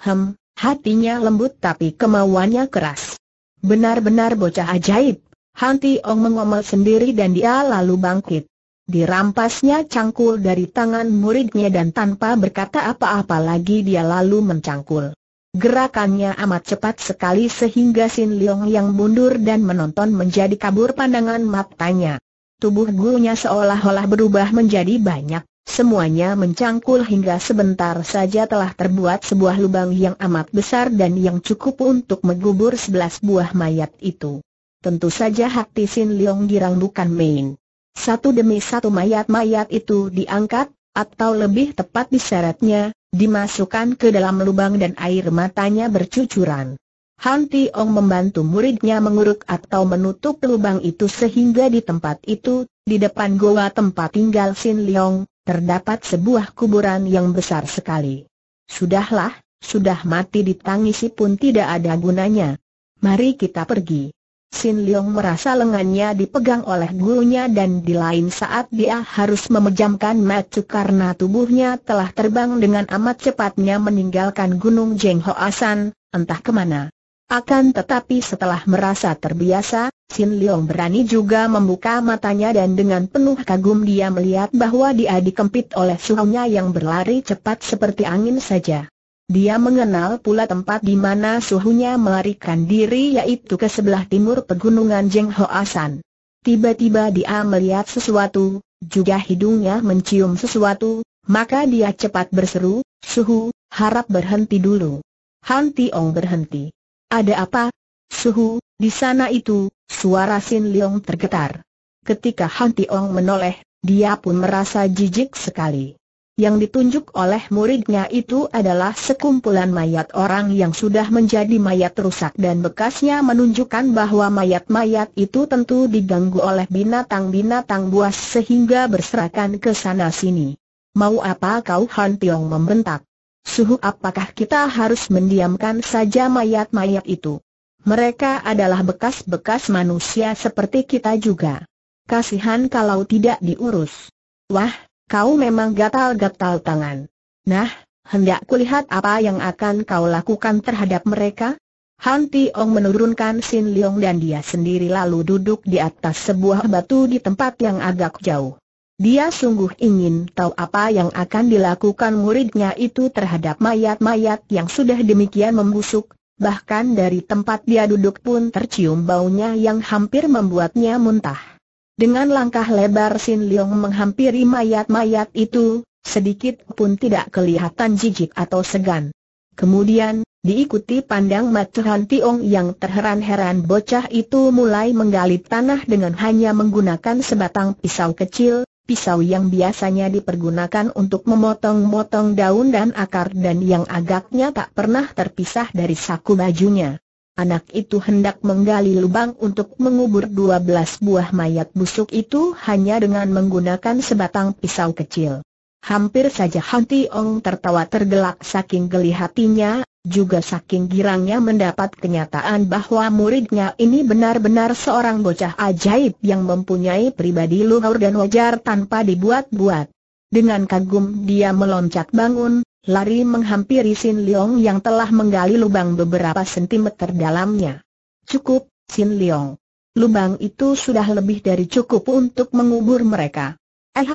Hem, hatinya lembut tapi kemauannya keras. Benar-benar bocah ajaib, Hanti Ong mengomel sendiri dan dia lalu bangkit. Dirampasnya cangkul dari tangan muridnya dan tanpa berkata apa-apa lagi dia lalu mencangkul. Gerakannya amat cepat sekali sehingga Sin Leong yang mundur dan menonton menjadi kabur pandangan matanya. Tubuh gurunya seolah-olah berubah menjadi banyak, semuanya mencangkul hingga sebentar saja telah terbuat sebuah lubang yang amat besar dan yang cukup untuk mengubur sebelas buah mayat itu. Tentu saja hati Sin Leong girang bukan main. Satu demi satu mayat-mayat itu diangkat, atau lebih tepat diseretnya, dimasukkan ke dalam lubang dan air matanya bercucuran. Han Tiong membantu muridnya menguruk atau menutup lubang itu sehingga di tempat itu, di depan goa tempat tinggal Sin Leong, terdapat sebuah kuburan yang besar sekali. Sudahlah, sudah mati ditangisi pun tidak ada gunanya. Mari kita pergi. Sin Leong merasa lengannya dipegang oleh gurunya dan di lain saat dia harus memejamkan mata karena tubuhnya telah terbang dengan amat cepatnya meninggalkan Gunung Jeng Asan, entah kemana. Akan tetapi setelah merasa terbiasa, Sin Leong berani juga membuka matanya dan dengan penuh kagum dia melihat bahwa dia dikempit oleh suhunya yang berlari cepat seperti angin saja. Dia mengenal pula tempat di mana suhunya melarikan diri yaitu ke sebelah timur pegunungan Jeng Hoasan. Tiba-tiba dia melihat sesuatu, juga hidungnya mencium sesuatu, maka dia cepat berseru, Suhu, harap berhenti dulu. Han Tiong berhenti. Ada apa? Suhu, di sana itu, suara Sin Leong tergetar. Ketika Han Tiong menoleh, dia pun merasa jijik sekali yang ditunjuk oleh muridnya itu adalah sekumpulan mayat orang yang sudah menjadi mayat rusak dan bekasnya menunjukkan bahwa mayat-mayat itu tentu diganggu oleh binatang-binatang buas sehingga berserakan ke sana sini. Mau apa kau Han Tiong membentak? Suhu apakah kita harus mendiamkan saja mayat-mayat itu? Mereka adalah bekas-bekas manusia seperti kita juga. Kasihan kalau tidak diurus. Wah, kau memang gatal-gatal tangan. Nah, hendak kulihat apa yang akan kau lakukan terhadap mereka? Han Tiong menurunkan Sin Leong dan dia sendiri lalu duduk di atas sebuah batu di tempat yang agak jauh. Dia sungguh ingin tahu apa yang akan dilakukan muridnya itu terhadap mayat-mayat yang sudah demikian membusuk, bahkan dari tempat dia duduk pun tercium baunya yang hampir membuatnya muntah. Dengan langkah lebar Sin Leong menghampiri mayat-mayat itu, sedikit pun tidak kelihatan jijik atau segan. Kemudian, diikuti pandang mata Han Tiong yang terheran-heran bocah itu mulai menggali tanah dengan hanya menggunakan sebatang pisau kecil, pisau yang biasanya dipergunakan untuk memotong-motong daun dan akar dan yang agaknya tak pernah terpisah dari saku bajunya. Anak itu hendak menggali lubang untuk mengubur dua belas buah mayat busuk itu hanya dengan menggunakan sebatang pisau kecil. Hampir saja Han Tiong tertawa tergelak saking geli hatinya, juga saking girangnya mendapat kenyataan bahwa muridnya ini benar-benar seorang bocah ajaib yang mempunyai pribadi luhur dan wajar tanpa dibuat-buat. Dengan kagum dia meloncat bangun, lari menghampiri Sin Leong yang telah menggali lubang beberapa sentimeter dalamnya. Cukup, Sin Leong. Lubang itu sudah lebih dari cukup untuk mengubur mereka. Eh,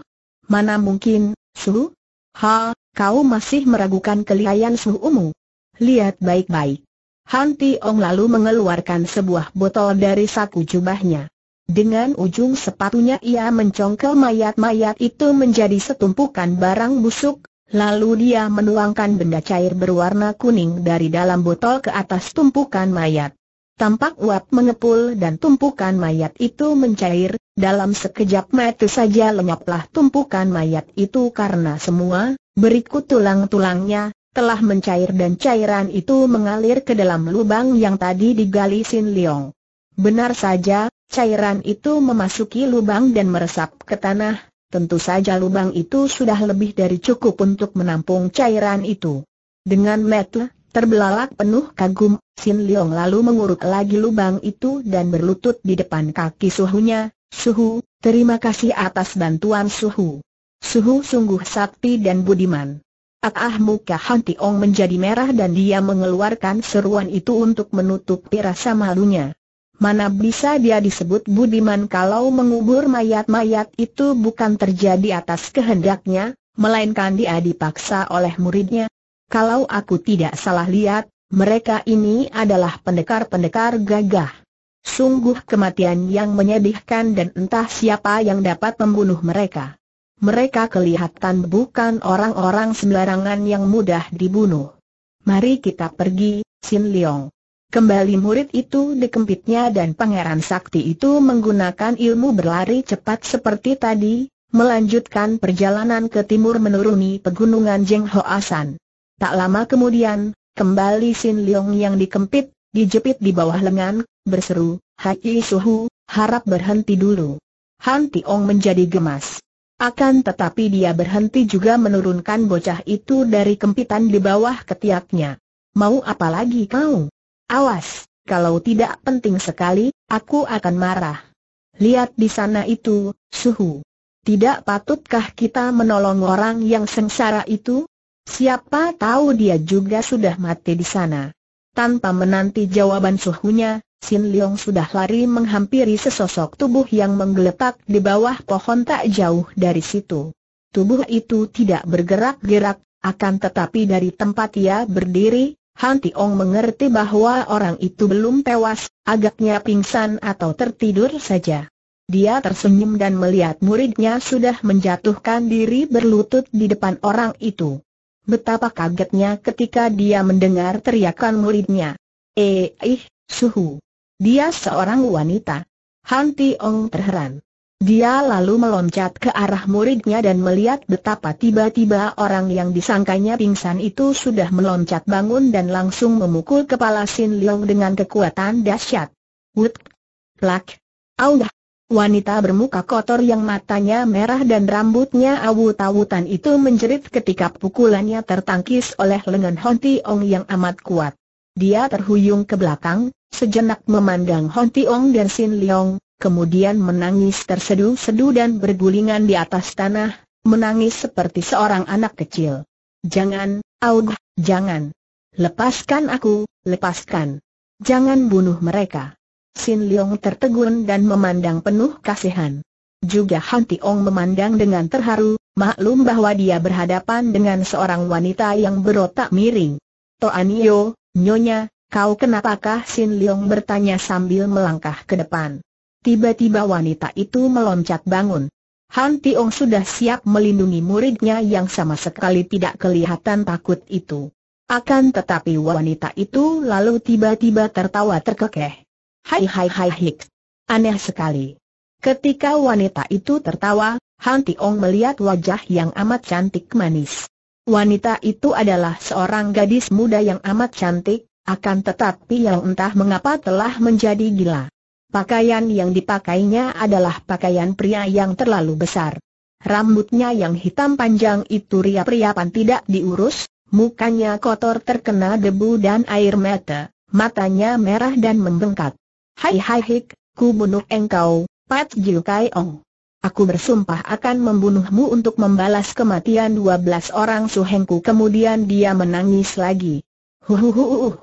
mana mungkin, Su? Ha, kau masih meragukan kelihayan Umu? Lihat baik-baik. Han Tiong lalu mengeluarkan sebuah botol dari saku jubahnya. Dengan ujung sepatunya ia mencongkel mayat-mayat itu menjadi setumpukan barang busuk, Lalu dia menuangkan benda cair berwarna kuning dari dalam botol ke atas tumpukan mayat. Tampak uap mengepul dan tumpukan mayat itu mencair, dalam sekejap mata saja lenyaplah tumpukan mayat itu karena semua, berikut tulang-tulangnya, telah mencair dan cairan itu mengalir ke dalam lubang yang tadi digali Sin Leong. Benar saja, cairan itu memasuki lubang dan meresap ke tanah, Tentu saja lubang itu sudah lebih dari cukup untuk menampung cairan itu. Dengan metle, terbelalak penuh kagum, Sin Leong lalu mengurut lagi lubang itu dan berlutut di depan kaki suhunya, Suhu, terima kasih atas bantuan Suhu. Suhu sungguh sakti dan budiman. Ah, ah muka Han Tiong menjadi merah dan dia mengeluarkan seruan itu untuk menutup rasa malunya. Mana bisa dia disebut budiman kalau mengubur mayat-mayat itu bukan terjadi atas kehendaknya, melainkan dia dipaksa oleh muridnya. Kalau aku tidak salah lihat, mereka ini adalah pendekar-pendekar gagah. Sungguh kematian yang menyedihkan dan entah siapa yang dapat membunuh mereka. Mereka kelihatan bukan orang-orang sembarangan yang mudah dibunuh. Mari kita pergi, Sin Leong. Kembali murid itu dikempitnya dan pangeran sakti itu menggunakan ilmu berlari cepat seperti tadi, melanjutkan perjalanan ke timur menuruni pegunungan Jeng Hoasan. Tak lama kemudian, kembali Sin Leong yang dikempit, dijepit di bawah lengan, berseru, Su Suhu, harap berhenti dulu. Han Tiong menjadi gemas. Akan tetapi dia berhenti juga menurunkan bocah itu dari kempitan di bawah ketiaknya. Mau apa lagi kau? Awas, kalau tidak penting sekali, aku akan marah. Lihat di sana itu, suhu. Tidak patutkah kita menolong orang yang sengsara itu? Siapa tahu dia juga sudah mati di sana. Tanpa menanti jawaban suhunya, Sin Leong sudah lari menghampiri sesosok tubuh yang menggeletak di bawah pohon tak jauh dari situ. Tubuh itu tidak bergerak-gerak, akan tetapi dari tempat ia berdiri, Han Tiong mengerti bahwa orang itu belum tewas, agaknya pingsan atau tertidur saja. Dia tersenyum dan melihat muridnya sudah menjatuhkan diri berlutut di depan orang itu. Betapa kagetnya ketika dia mendengar teriakan muridnya. Eh, ih, suhu. Dia seorang wanita. Han Tiong terheran. Dia lalu meloncat ke arah muridnya dan melihat betapa tiba-tiba orang yang disangkanya pingsan itu sudah meloncat bangun dan langsung memukul kepala Sin Leong dengan kekuatan dahsyat. Wut! Plak! Augah! Wanita bermuka kotor yang matanya merah dan rambutnya awut-awutan itu menjerit ketika pukulannya tertangkis oleh lengan Hon Ong yang amat kuat. Dia terhuyung ke belakang, sejenak memandang Hon Ong dan Sin Leong, kemudian menangis tersedu-sedu dan bergulingan di atas tanah, menangis seperti seorang anak kecil. Jangan, Aug, jangan. Lepaskan aku, lepaskan. Jangan bunuh mereka. Sin Leong tertegun dan memandang penuh kasihan. Juga Han Tiong memandang dengan terharu, maklum bahwa dia berhadapan dengan seorang wanita yang berotak miring. Anio, Nyonya, kau kenapakah Sin Leong bertanya sambil melangkah ke depan. Tiba-tiba wanita itu meloncat bangun. Han Tiong sudah siap melindungi muridnya yang sama sekali tidak kelihatan takut itu. Akan tetapi wanita itu lalu tiba-tiba tertawa terkekeh. Hai hai hai hik. Aneh sekali. Ketika wanita itu tertawa, Han Tiong melihat wajah yang amat cantik manis. Wanita itu adalah seorang gadis muda yang amat cantik, akan tetapi yang entah mengapa telah menjadi gila. Pakaian yang dipakainya adalah pakaian pria yang terlalu besar. Rambutnya yang hitam panjang itu riap-riapan tidak diurus, mukanya kotor terkena debu dan air mata, matanya merah dan membengkak. Hai hai hik, ku bunuh engkau, Pat Jiu Kai Ong. Aku bersumpah akan membunuhmu untuk membalas kematian 12 orang suhengku. Kemudian dia menangis lagi. Huhuhuhuh.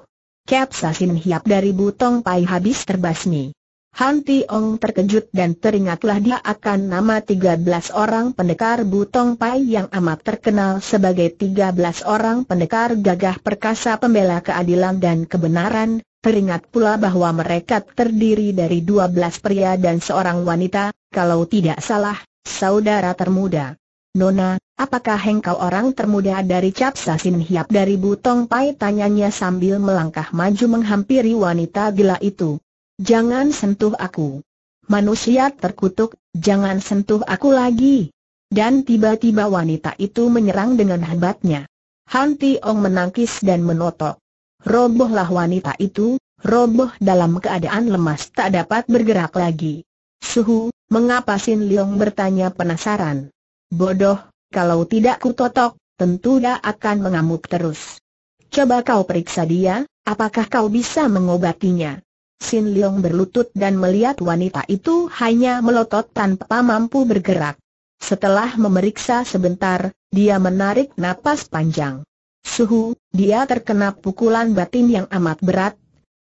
Kep Sasin Hiap dari Butong Pai habis terbasmi. Han Ong terkejut dan teringatlah dia akan nama 13 orang pendekar Butong Pai yang amat terkenal sebagai 13 orang pendekar gagah perkasa pembela keadilan dan kebenaran, teringat pula bahwa mereka terdiri dari 12 pria dan seorang wanita, kalau tidak salah, saudara termuda. Nona, apakah engkau orang termuda dari Capsa Sasin Hiap dari Butong Pai? Tanyanya sambil melangkah maju menghampiri wanita gila itu. Jangan sentuh aku. Manusia terkutuk, jangan sentuh aku lagi. Dan tiba-tiba wanita itu menyerang dengan hebatnya. Han Tiong menangkis dan menotok. Robohlah wanita itu, roboh dalam keadaan lemas tak dapat bergerak lagi. Suhu, mengapa Sin Leong bertanya penasaran? Bodoh, kalau tidak kutotok, tentu dia akan mengamuk terus. Coba kau periksa dia, apakah kau bisa mengobatinya? Sin Leong berlutut dan melihat wanita itu hanya melotot tanpa mampu bergerak. Setelah memeriksa sebentar, dia menarik napas panjang. Suhu, dia terkena pukulan batin yang amat berat,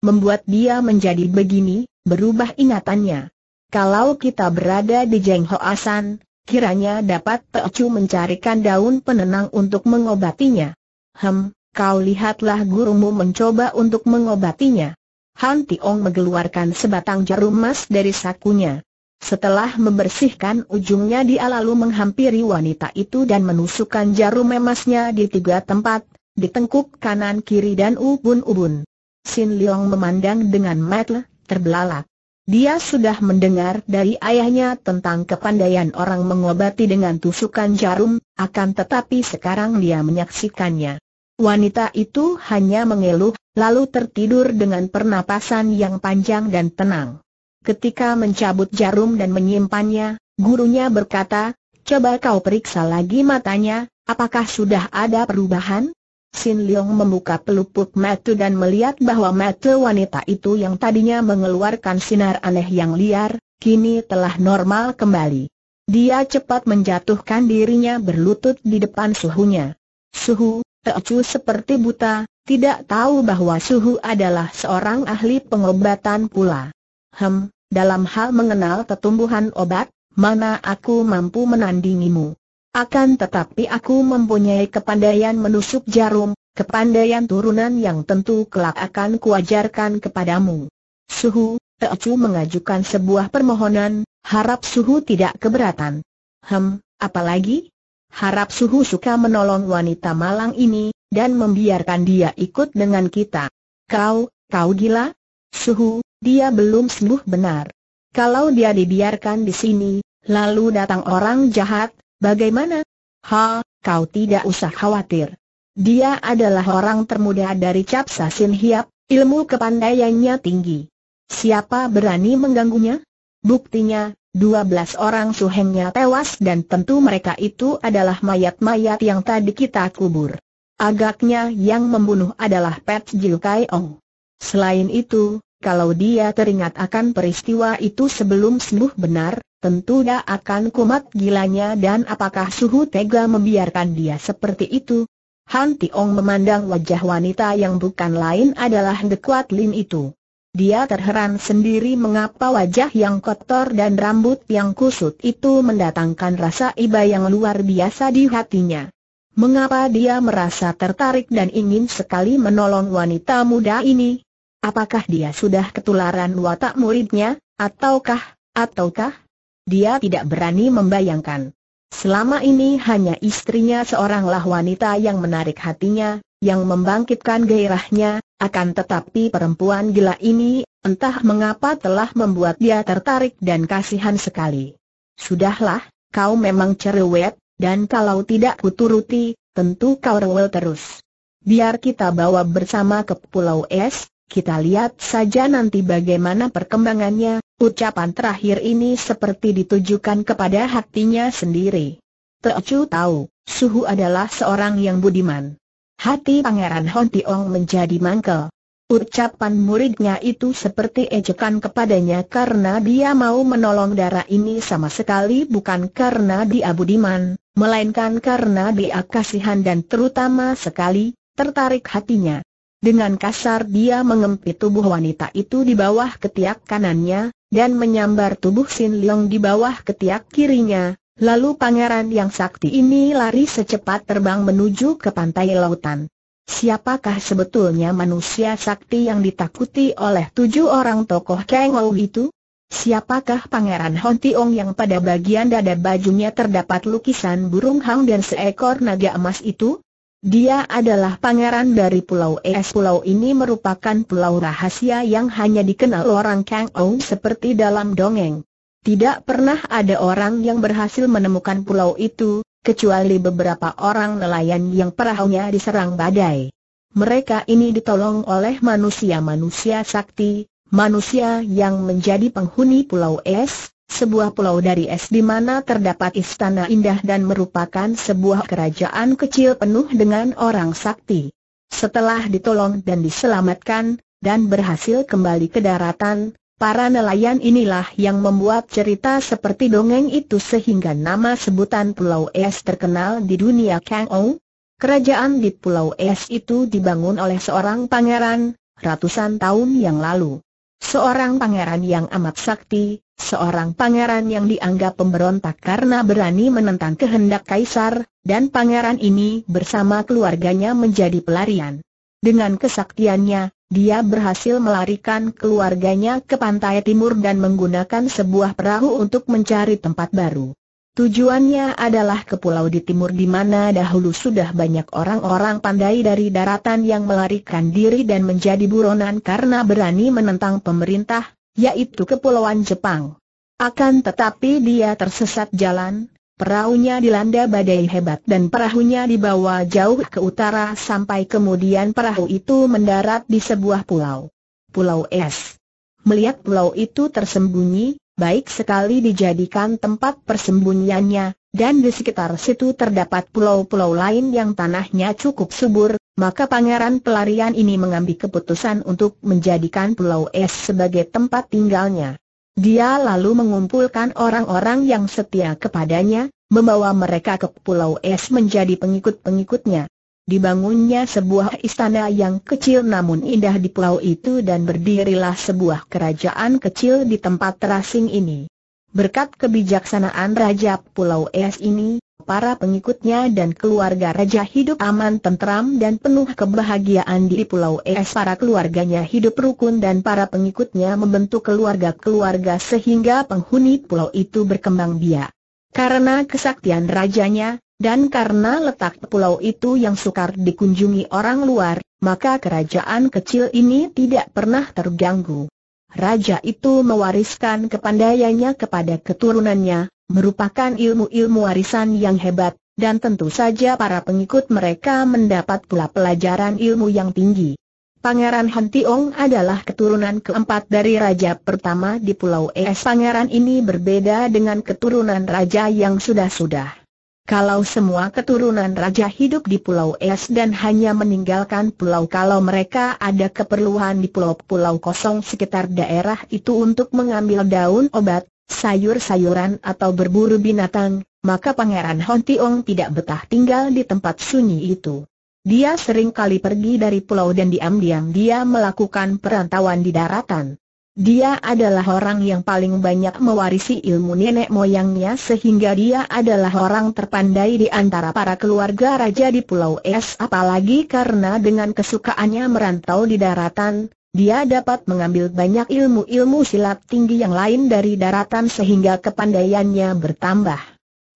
membuat dia menjadi begini, berubah ingatannya. Kalau kita berada di Jeng Hoasan, kiranya dapat Teocu mencarikan daun penenang untuk mengobatinya. Hem, kau lihatlah gurumu mencoba untuk mengobatinya. Han Tiong mengeluarkan sebatang jarum emas dari sakunya. Setelah membersihkan ujungnya dia lalu menghampiri wanita itu dan menusukkan jarum emasnya di tiga tempat, di tengkuk kanan kiri dan ubun-ubun. Sin Leong memandang dengan mata terbelalak. Dia sudah mendengar dari ayahnya tentang kepandaian orang mengobati dengan tusukan jarum, akan tetapi sekarang dia menyaksikannya. Wanita itu hanya mengeluh, lalu tertidur dengan pernapasan yang panjang dan tenang. Ketika mencabut jarum dan menyimpannya, gurunya berkata, coba kau periksa lagi matanya, apakah sudah ada perubahan? Sin Leong membuka pelupuk mata dan melihat bahwa mata wanita itu yang tadinya mengeluarkan sinar aneh yang liar, kini telah normal kembali. Dia cepat menjatuhkan dirinya berlutut di depan suhunya. Suhu, Teocu seperti buta, tidak tahu bahwa Suhu adalah seorang ahli pengobatan pula. Hem, dalam hal mengenal ketumbuhan obat, mana aku mampu menandingimu. Akan tetapi aku mempunyai kepandaian menusuk jarum, kepandaian turunan yang tentu kelak akan kuajarkan kepadamu. Suhu, Teocu mengajukan sebuah permohonan, harap Suhu tidak keberatan. Hem, apalagi? Harap Suhu suka menolong wanita malang ini, dan membiarkan dia ikut dengan kita. Kau, kau gila? Suhu, dia belum sembuh benar. Kalau dia dibiarkan di sini, lalu datang orang jahat, bagaimana? Ha, kau tidak usah khawatir. Dia adalah orang termuda dari Capsa Sin Hiap, ilmu kepandaiannya tinggi. Siapa berani mengganggunya? Buktinya, 12 orang suhengnya tewas dan tentu mereka itu adalah mayat-mayat yang tadi kita kubur. Agaknya yang membunuh adalah Pet Jil Kai Ong. Selain itu, kalau dia teringat akan peristiwa itu sebelum sembuh benar, tentu dia akan kumat gilanya dan apakah suhu tega membiarkan dia seperti itu? Han Tiong memandang wajah wanita yang bukan lain adalah Dekuat Lin itu. Dia terheran sendiri mengapa wajah yang kotor dan rambut yang kusut itu mendatangkan rasa iba yang luar biasa di hatinya. Mengapa dia merasa tertarik dan ingin sekali menolong wanita muda ini? Apakah dia sudah ketularan watak muridnya, ataukah, ataukah? Dia tidak berani membayangkan. Selama ini hanya istrinya seoranglah wanita yang menarik hatinya, yang membangkitkan gairahnya, akan tetapi perempuan gila ini, entah mengapa telah membuat dia tertarik dan kasihan sekali. Sudahlah, kau memang cerewet, dan kalau tidak kuturuti, tentu kau rewel terus. Biar kita bawa bersama ke Pulau Es, kita lihat saja nanti bagaimana perkembangannya, ucapan terakhir ini seperti ditujukan kepada hatinya sendiri. Teocu tahu, Suhu adalah seorang yang budiman. Hati Pangeran Hon Tiong menjadi mangkel. Ucapan muridnya itu seperti ejekan kepadanya karena dia mau menolong darah ini sama sekali bukan karena dia budiman, melainkan karena dia kasihan dan terutama sekali, tertarik hatinya. Dengan kasar dia mengempit tubuh wanita itu di bawah ketiak kanannya, dan menyambar tubuh Sin Leong di bawah ketiak kirinya, Lalu pangeran yang sakti ini lari secepat terbang menuju ke pantai lautan. Siapakah sebetulnya manusia sakti yang ditakuti oleh tujuh orang tokoh Kang Ou itu? Siapakah Pangeran Hon Tiong yang pada bagian dada bajunya terdapat lukisan burung hang dan seekor naga emas itu? Dia adalah pangeran dari Pulau Es. Pulau ini merupakan pulau rahasia yang hanya dikenal orang Kang Ou seperti dalam dongeng. Tidak pernah ada orang yang berhasil menemukan pulau itu, kecuali beberapa orang nelayan yang perahunya diserang badai. Mereka ini ditolong oleh manusia-manusia sakti, manusia yang menjadi penghuni pulau es, sebuah pulau dari es di mana terdapat istana indah dan merupakan sebuah kerajaan kecil penuh dengan orang sakti. Setelah ditolong dan diselamatkan, dan berhasil kembali ke daratan, Para nelayan inilah yang membuat cerita seperti dongeng itu sehingga nama sebutan Pulau Es terkenal di dunia Kang Ou. Kerajaan di Pulau Es itu dibangun oleh seorang pangeran, ratusan tahun yang lalu. Seorang pangeran yang amat sakti, seorang pangeran yang dianggap pemberontak karena berani menentang kehendak kaisar, dan pangeran ini bersama keluarganya menjadi pelarian. Dengan kesaktiannya, dia berhasil melarikan keluarganya ke pantai timur dan menggunakan sebuah perahu untuk mencari tempat baru. Tujuannya adalah ke pulau di timur di mana dahulu sudah banyak orang-orang pandai dari daratan yang melarikan diri dan menjadi buronan karena berani menentang pemerintah, yaitu Kepulauan Jepang. Akan tetapi dia tersesat jalan, Perahunya dilanda badai hebat dan perahunya dibawa jauh ke utara sampai kemudian perahu itu mendarat di sebuah pulau. Pulau Es. Melihat pulau itu tersembunyi, baik sekali dijadikan tempat persembunyiannya, dan di sekitar situ terdapat pulau-pulau lain yang tanahnya cukup subur, maka pangeran pelarian ini mengambil keputusan untuk menjadikan pulau Es sebagai tempat tinggalnya. Dia lalu mengumpulkan orang-orang yang setia kepadanya, membawa mereka ke Pulau Es menjadi pengikut-pengikutnya. Dibangunnya sebuah istana yang kecil namun indah di pulau itu dan berdirilah sebuah kerajaan kecil di tempat terasing ini. Berkat kebijaksanaan Raja Pulau Es ini, para pengikutnya dan keluarga Raja hidup aman tentram dan penuh kebahagiaan di Pulau Es. Para keluarganya hidup rukun dan para pengikutnya membentuk keluarga-keluarga sehingga penghuni pulau itu berkembang biak. Karena kesaktian rajanya, dan karena letak pulau itu yang sukar dikunjungi orang luar, maka kerajaan kecil ini tidak pernah terganggu. Raja itu mewariskan kepandaiannya kepada keturunannya, merupakan ilmu-ilmu warisan yang hebat, dan tentu saja para pengikut mereka mendapat pula pelajaran ilmu yang tinggi. Pangeran Han Tiong adalah keturunan keempat dari raja pertama di Pulau Es. Pangeran ini berbeda dengan keturunan raja yang sudah-sudah. Kalau semua keturunan raja hidup di Pulau Es dan hanya meninggalkan pulau kalau mereka ada keperluan di pulau-pulau kosong sekitar daerah itu untuk mengambil daun obat, sayur-sayuran atau berburu binatang, maka Pangeran Hon Tiong tidak betah tinggal di tempat sunyi itu. Dia sering kali pergi dari pulau dan diam-diam dia melakukan perantauan di daratan. Dia adalah orang yang paling banyak mewarisi ilmu nenek moyangnya sehingga dia adalah orang terpandai di antara para keluarga raja di Pulau Es apalagi karena dengan kesukaannya merantau di daratan, dia dapat mengambil banyak ilmu-ilmu silat tinggi yang lain dari daratan sehingga kepandaiannya bertambah.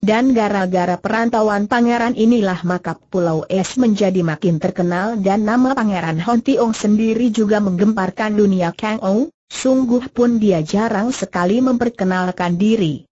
Dan gara-gara perantauan pangeran inilah maka Pulau Es menjadi makin terkenal dan nama pangeran Hon Tiong sendiri juga menggemparkan dunia Kang Ou, sungguh pun dia jarang sekali memperkenalkan diri.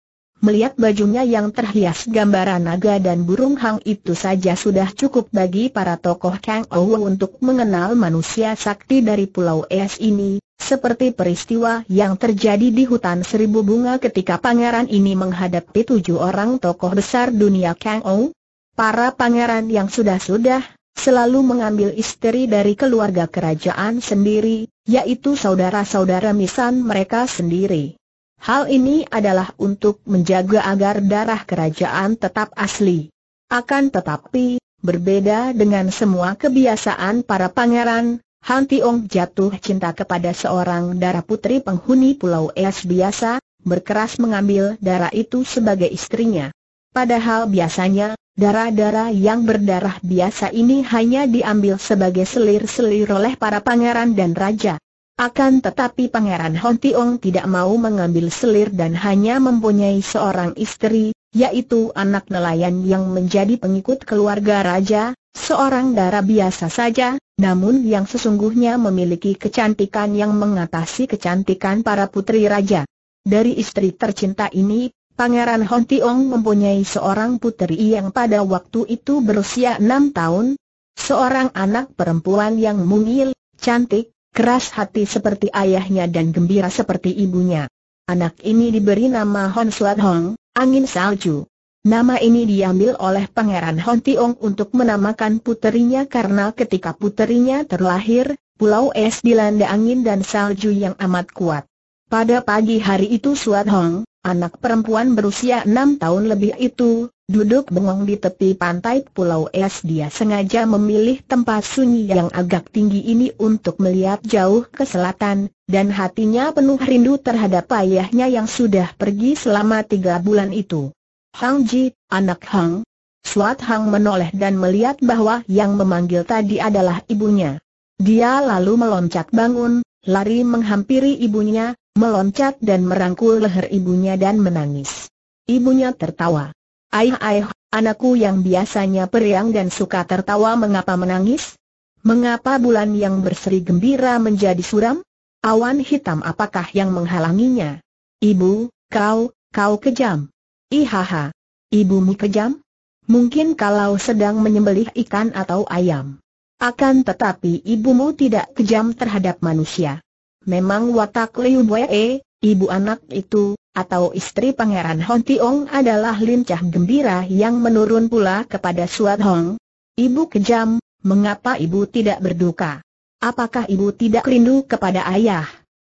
Melihat bajunya yang terhias gambaran naga dan burung hang itu saja sudah cukup bagi para tokoh Kang Ou untuk mengenal manusia sakti dari Pulau Es ini, seperti peristiwa yang terjadi di hutan seribu bunga ketika pangeran ini menghadapi tujuh orang tokoh besar dunia Kang Ou. Para pangeran yang sudah-sudah, selalu mengambil istri dari keluarga kerajaan sendiri, yaitu saudara-saudara misan mereka sendiri. Hal ini adalah untuk menjaga agar darah kerajaan tetap asli. Akan tetapi, berbeda dengan semua kebiasaan para pangeran, Han Tiong jatuh cinta kepada seorang darah putri penghuni Pulau Es biasa, berkeras mengambil darah itu sebagai istrinya. Padahal biasanya, darah-darah yang berdarah biasa ini hanya diambil sebagai selir-selir oleh para pangeran dan raja. Akan tetapi Pangeran Hontiong tidak mau mengambil selir dan hanya mempunyai seorang istri, yaitu anak nelayan yang menjadi pengikut keluarga raja, seorang darah biasa saja, namun yang sesungguhnya memiliki kecantikan yang mengatasi kecantikan para putri raja. Dari istri tercinta ini, Pangeran Hontiong mempunyai seorang putri yang pada waktu itu berusia enam tahun, seorang anak perempuan yang mungil, cantik, keras hati seperti ayahnya dan gembira seperti ibunya. Anak ini diberi nama Hon Suat Hong, angin salju. Nama ini diambil oleh Pangeran Hon Tiong untuk menamakan puterinya karena ketika puterinya terlahir, pulau es dilanda angin dan salju yang amat kuat. Pada pagi hari itu Suat Hong, anak perempuan berusia enam tahun lebih itu, Duduk bengong di tepi pantai Pulau Es dia sengaja memilih tempat sunyi yang agak tinggi ini untuk melihat jauh ke selatan, dan hatinya penuh rindu terhadap ayahnya yang sudah pergi selama tiga bulan itu. Hang Ji, anak Hang. Suat Hang menoleh dan melihat bahwa yang memanggil tadi adalah ibunya. Dia lalu meloncat bangun, lari menghampiri ibunya, meloncat dan merangkul leher ibunya dan menangis. Ibunya tertawa. Aih aih, anakku yang biasanya periang dan suka tertawa mengapa menangis? Mengapa bulan yang berseri gembira menjadi suram? Awan hitam apakah yang menghalanginya? Ibu, kau, kau kejam. Ihaha. Ibumu kejam? Mungkin kalau sedang menyembelih ikan atau ayam. Akan tetapi ibumu tidak kejam terhadap manusia. Memang watak Liu Wei Ibu anak itu, atau istri pangeran Hon Tiong adalah lincah gembira yang menurun pula kepada Suat Hong. Ibu kejam, mengapa ibu tidak berduka? Apakah ibu tidak rindu kepada ayah?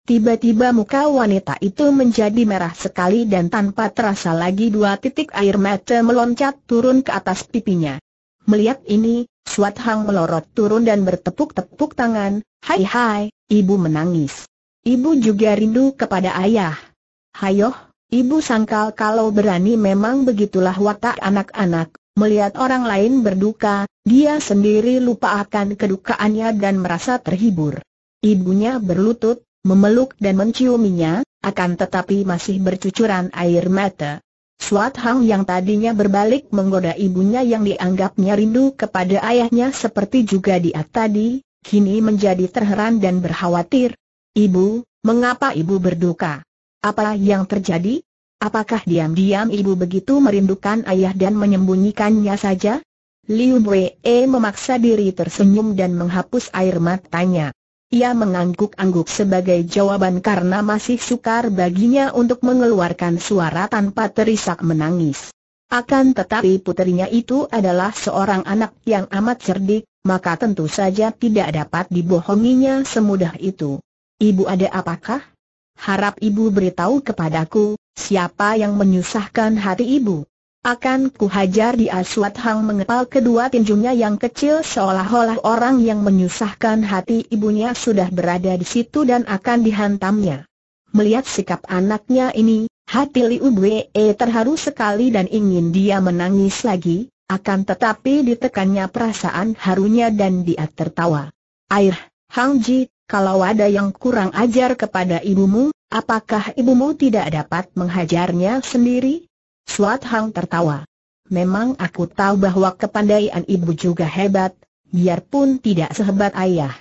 Tiba-tiba muka wanita itu menjadi merah sekali dan tanpa terasa lagi dua titik air mata meloncat turun ke atas pipinya. Melihat ini, Suat Hang melorot turun dan bertepuk-tepuk tangan, hai hai, ibu menangis. Ibu juga rindu kepada ayah. Hayo, ibu sangkal kalau berani memang begitulah watak anak-anak. Melihat orang lain berduka, dia sendiri lupa akan kedukaannya dan merasa terhibur. Ibunya berlutut, memeluk dan menciuminya, akan tetapi masih bercucuran air mata. Suat Hang yang tadinya berbalik menggoda ibunya yang dianggapnya rindu kepada ayahnya seperti juga dia tadi, kini menjadi terheran dan berkhawatir, Ibu, mengapa ibu berduka? Apa yang terjadi? Apakah diam-diam ibu begitu merindukan ayah dan menyembunyikannya saja? Liu Wei memaksa diri tersenyum dan menghapus air matanya. Ia mengangguk-angguk sebagai jawaban karena masih sukar baginya untuk mengeluarkan suara tanpa terisak menangis. Akan tetapi putrinya itu adalah seorang anak yang amat cerdik, maka tentu saja tidak dapat dibohonginya semudah itu. Ibu ada apakah? Harap ibu beritahu kepadaku, siapa yang menyusahkan hati ibu. Akan kuhajar di Aswat Hang mengepal kedua tinjunya yang kecil seolah-olah orang yang menyusahkan hati ibunya sudah berada di situ dan akan dihantamnya. Melihat sikap anaknya ini, hati Liu Bwe terharu sekali dan ingin dia menangis lagi, akan tetapi ditekannya perasaan harunya dan dia tertawa. Air, Hang Ji, kalau ada yang kurang ajar kepada ibumu, apakah ibumu tidak dapat menghajarnya sendiri? Suat Hang tertawa. Memang aku tahu bahwa kepandaian ibu juga hebat, biarpun tidak sehebat ayah.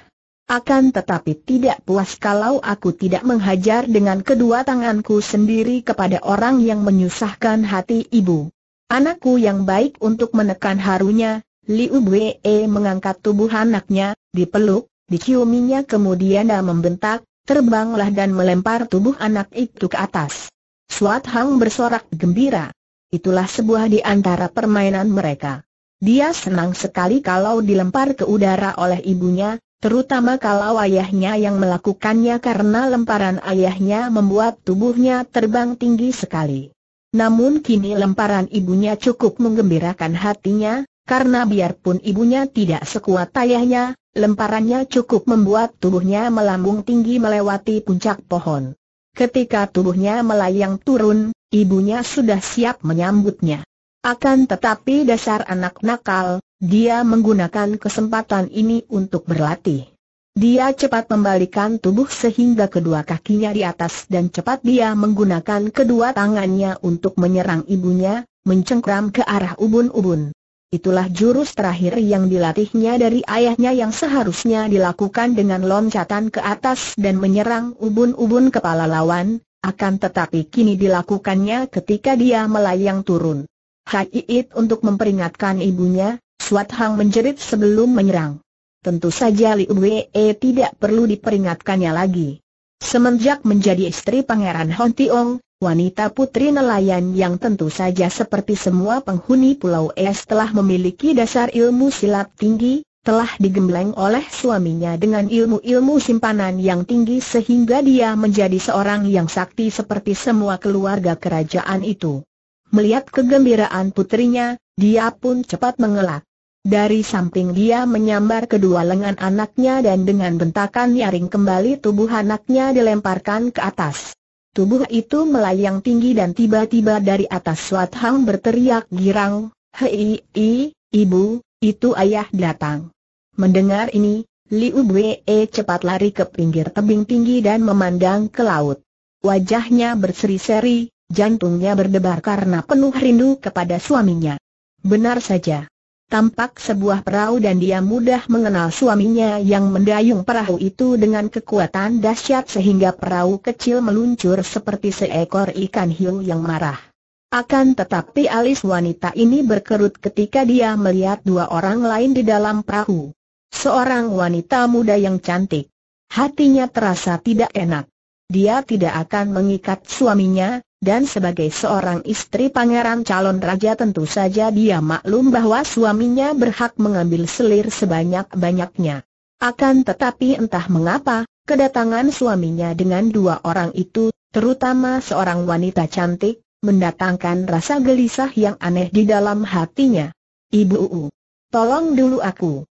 Akan tetapi tidak puas kalau aku tidak menghajar dengan kedua tanganku sendiri kepada orang yang menyusahkan hati ibu. Anakku yang baik untuk menekan harunya, Liu Wei mengangkat tubuh anaknya, dipeluk, Diciuminya kemudian dia membentak, terbanglah dan melempar tubuh anak itu ke atas. Suat Hang bersorak gembira. Itulah sebuah di antara permainan mereka. Dia senang sekali kalau dilempar ke udara oleh ibunya, terutama kalau ayahnya yang melakukannya karena lemparan ayahnya membuat tubuhnya terbang tinggi sekali. Namun kini lemparan ibunya cukup menggembirakan hatinya, karena biarpun ibunya tidak sekuat ayahnya, lemparannya cukup membuat tubuhnya melambung tinggi melewati puncak pohon. Ketika tubuhnya melayang turun, ibunya sudah siap menyambutnya. Akan tetapi dasar anak nakal, dia menggunakan kesempatan ini untuk berlatih. Dia cepat membalikan tubuh sehingga kedua kakinya di atas dan cepat dia menggunakan kedua tangannya untuk menyerang ibunya, mencengkram ke arah ubun-ubun. Itulah jurus terakhir yang dilatihnya dari ayahnya yang seharusnya dilakukan dengan loncatan ke atas dan menyerang ubun-ubun kepala lawan, akan tetapi kini dilakukannya ketika dia melayang turun. Haiit untuk memperingatkan ibunya, Swat Hang menjerit sebelum menyerang. Tentu saja Liu Wei tidak perlu diperingatkannya lagi. Semenjak menjadi istri Pangeran Hon Tiong, wanita putri nelayan yang tentu saja seperti semua penghuni Pulau Es telah memiliki dasar ilmu silat tinggi, telah digembleng oleh suaminya dengan ilmu-ilmu simpanan yang tinggi sehingga dia menjadi seorang yang sakti seperti semua keluarga kerajaan itu. Melihat kegembiraan putrinya, dia pun cepat mengelak. Dari samping dia menyambar kedua lengan anaknya dan dengan bentakan nyaring kembali tubuh anaknya dilemparkan ke atas. Tubuh itu melayang tinggi dan tiba-tiba dari atas Swat Hang berteriak girang, Hei, i, ibu, itu ayah datang. Mendengar ini, Liu Bwe cepat lari ke pinggir tebing tinggi dan memandang ke laut. Wajahnya berseri-seri, jantungnya berdebar karena penuh rindu kepada suaminya. Benar saja tampak sebuah perahu dan dia mudah mengenal suaminya yang mendayung perahu itu dengan kekuatan dahsyat sehingga perahu kecil meluncur seperti seekor ikan hiu yang marah. Akan tetapi alis wanita ini berkerut ketika dia melihat dua orang lain di dalam perahu. Seorang wanita muda yang cantik. Hatinya terasa tidak enak. Dia tidak akan mengikat suaminya, dan sebagai seorang istri pangeran calon raja tentu saja dia maklum bahwa suaminya berhak mengambil selir sebanyak-banyaknya. Akan tetapi entah mengapa, kedatangan suaminya dengan dua orang itu, terutama seorang wanita cantik, mendatangkan rasa gelisah yang aneh di dalam hatinya. Ibu Uu, tolong dulu aku.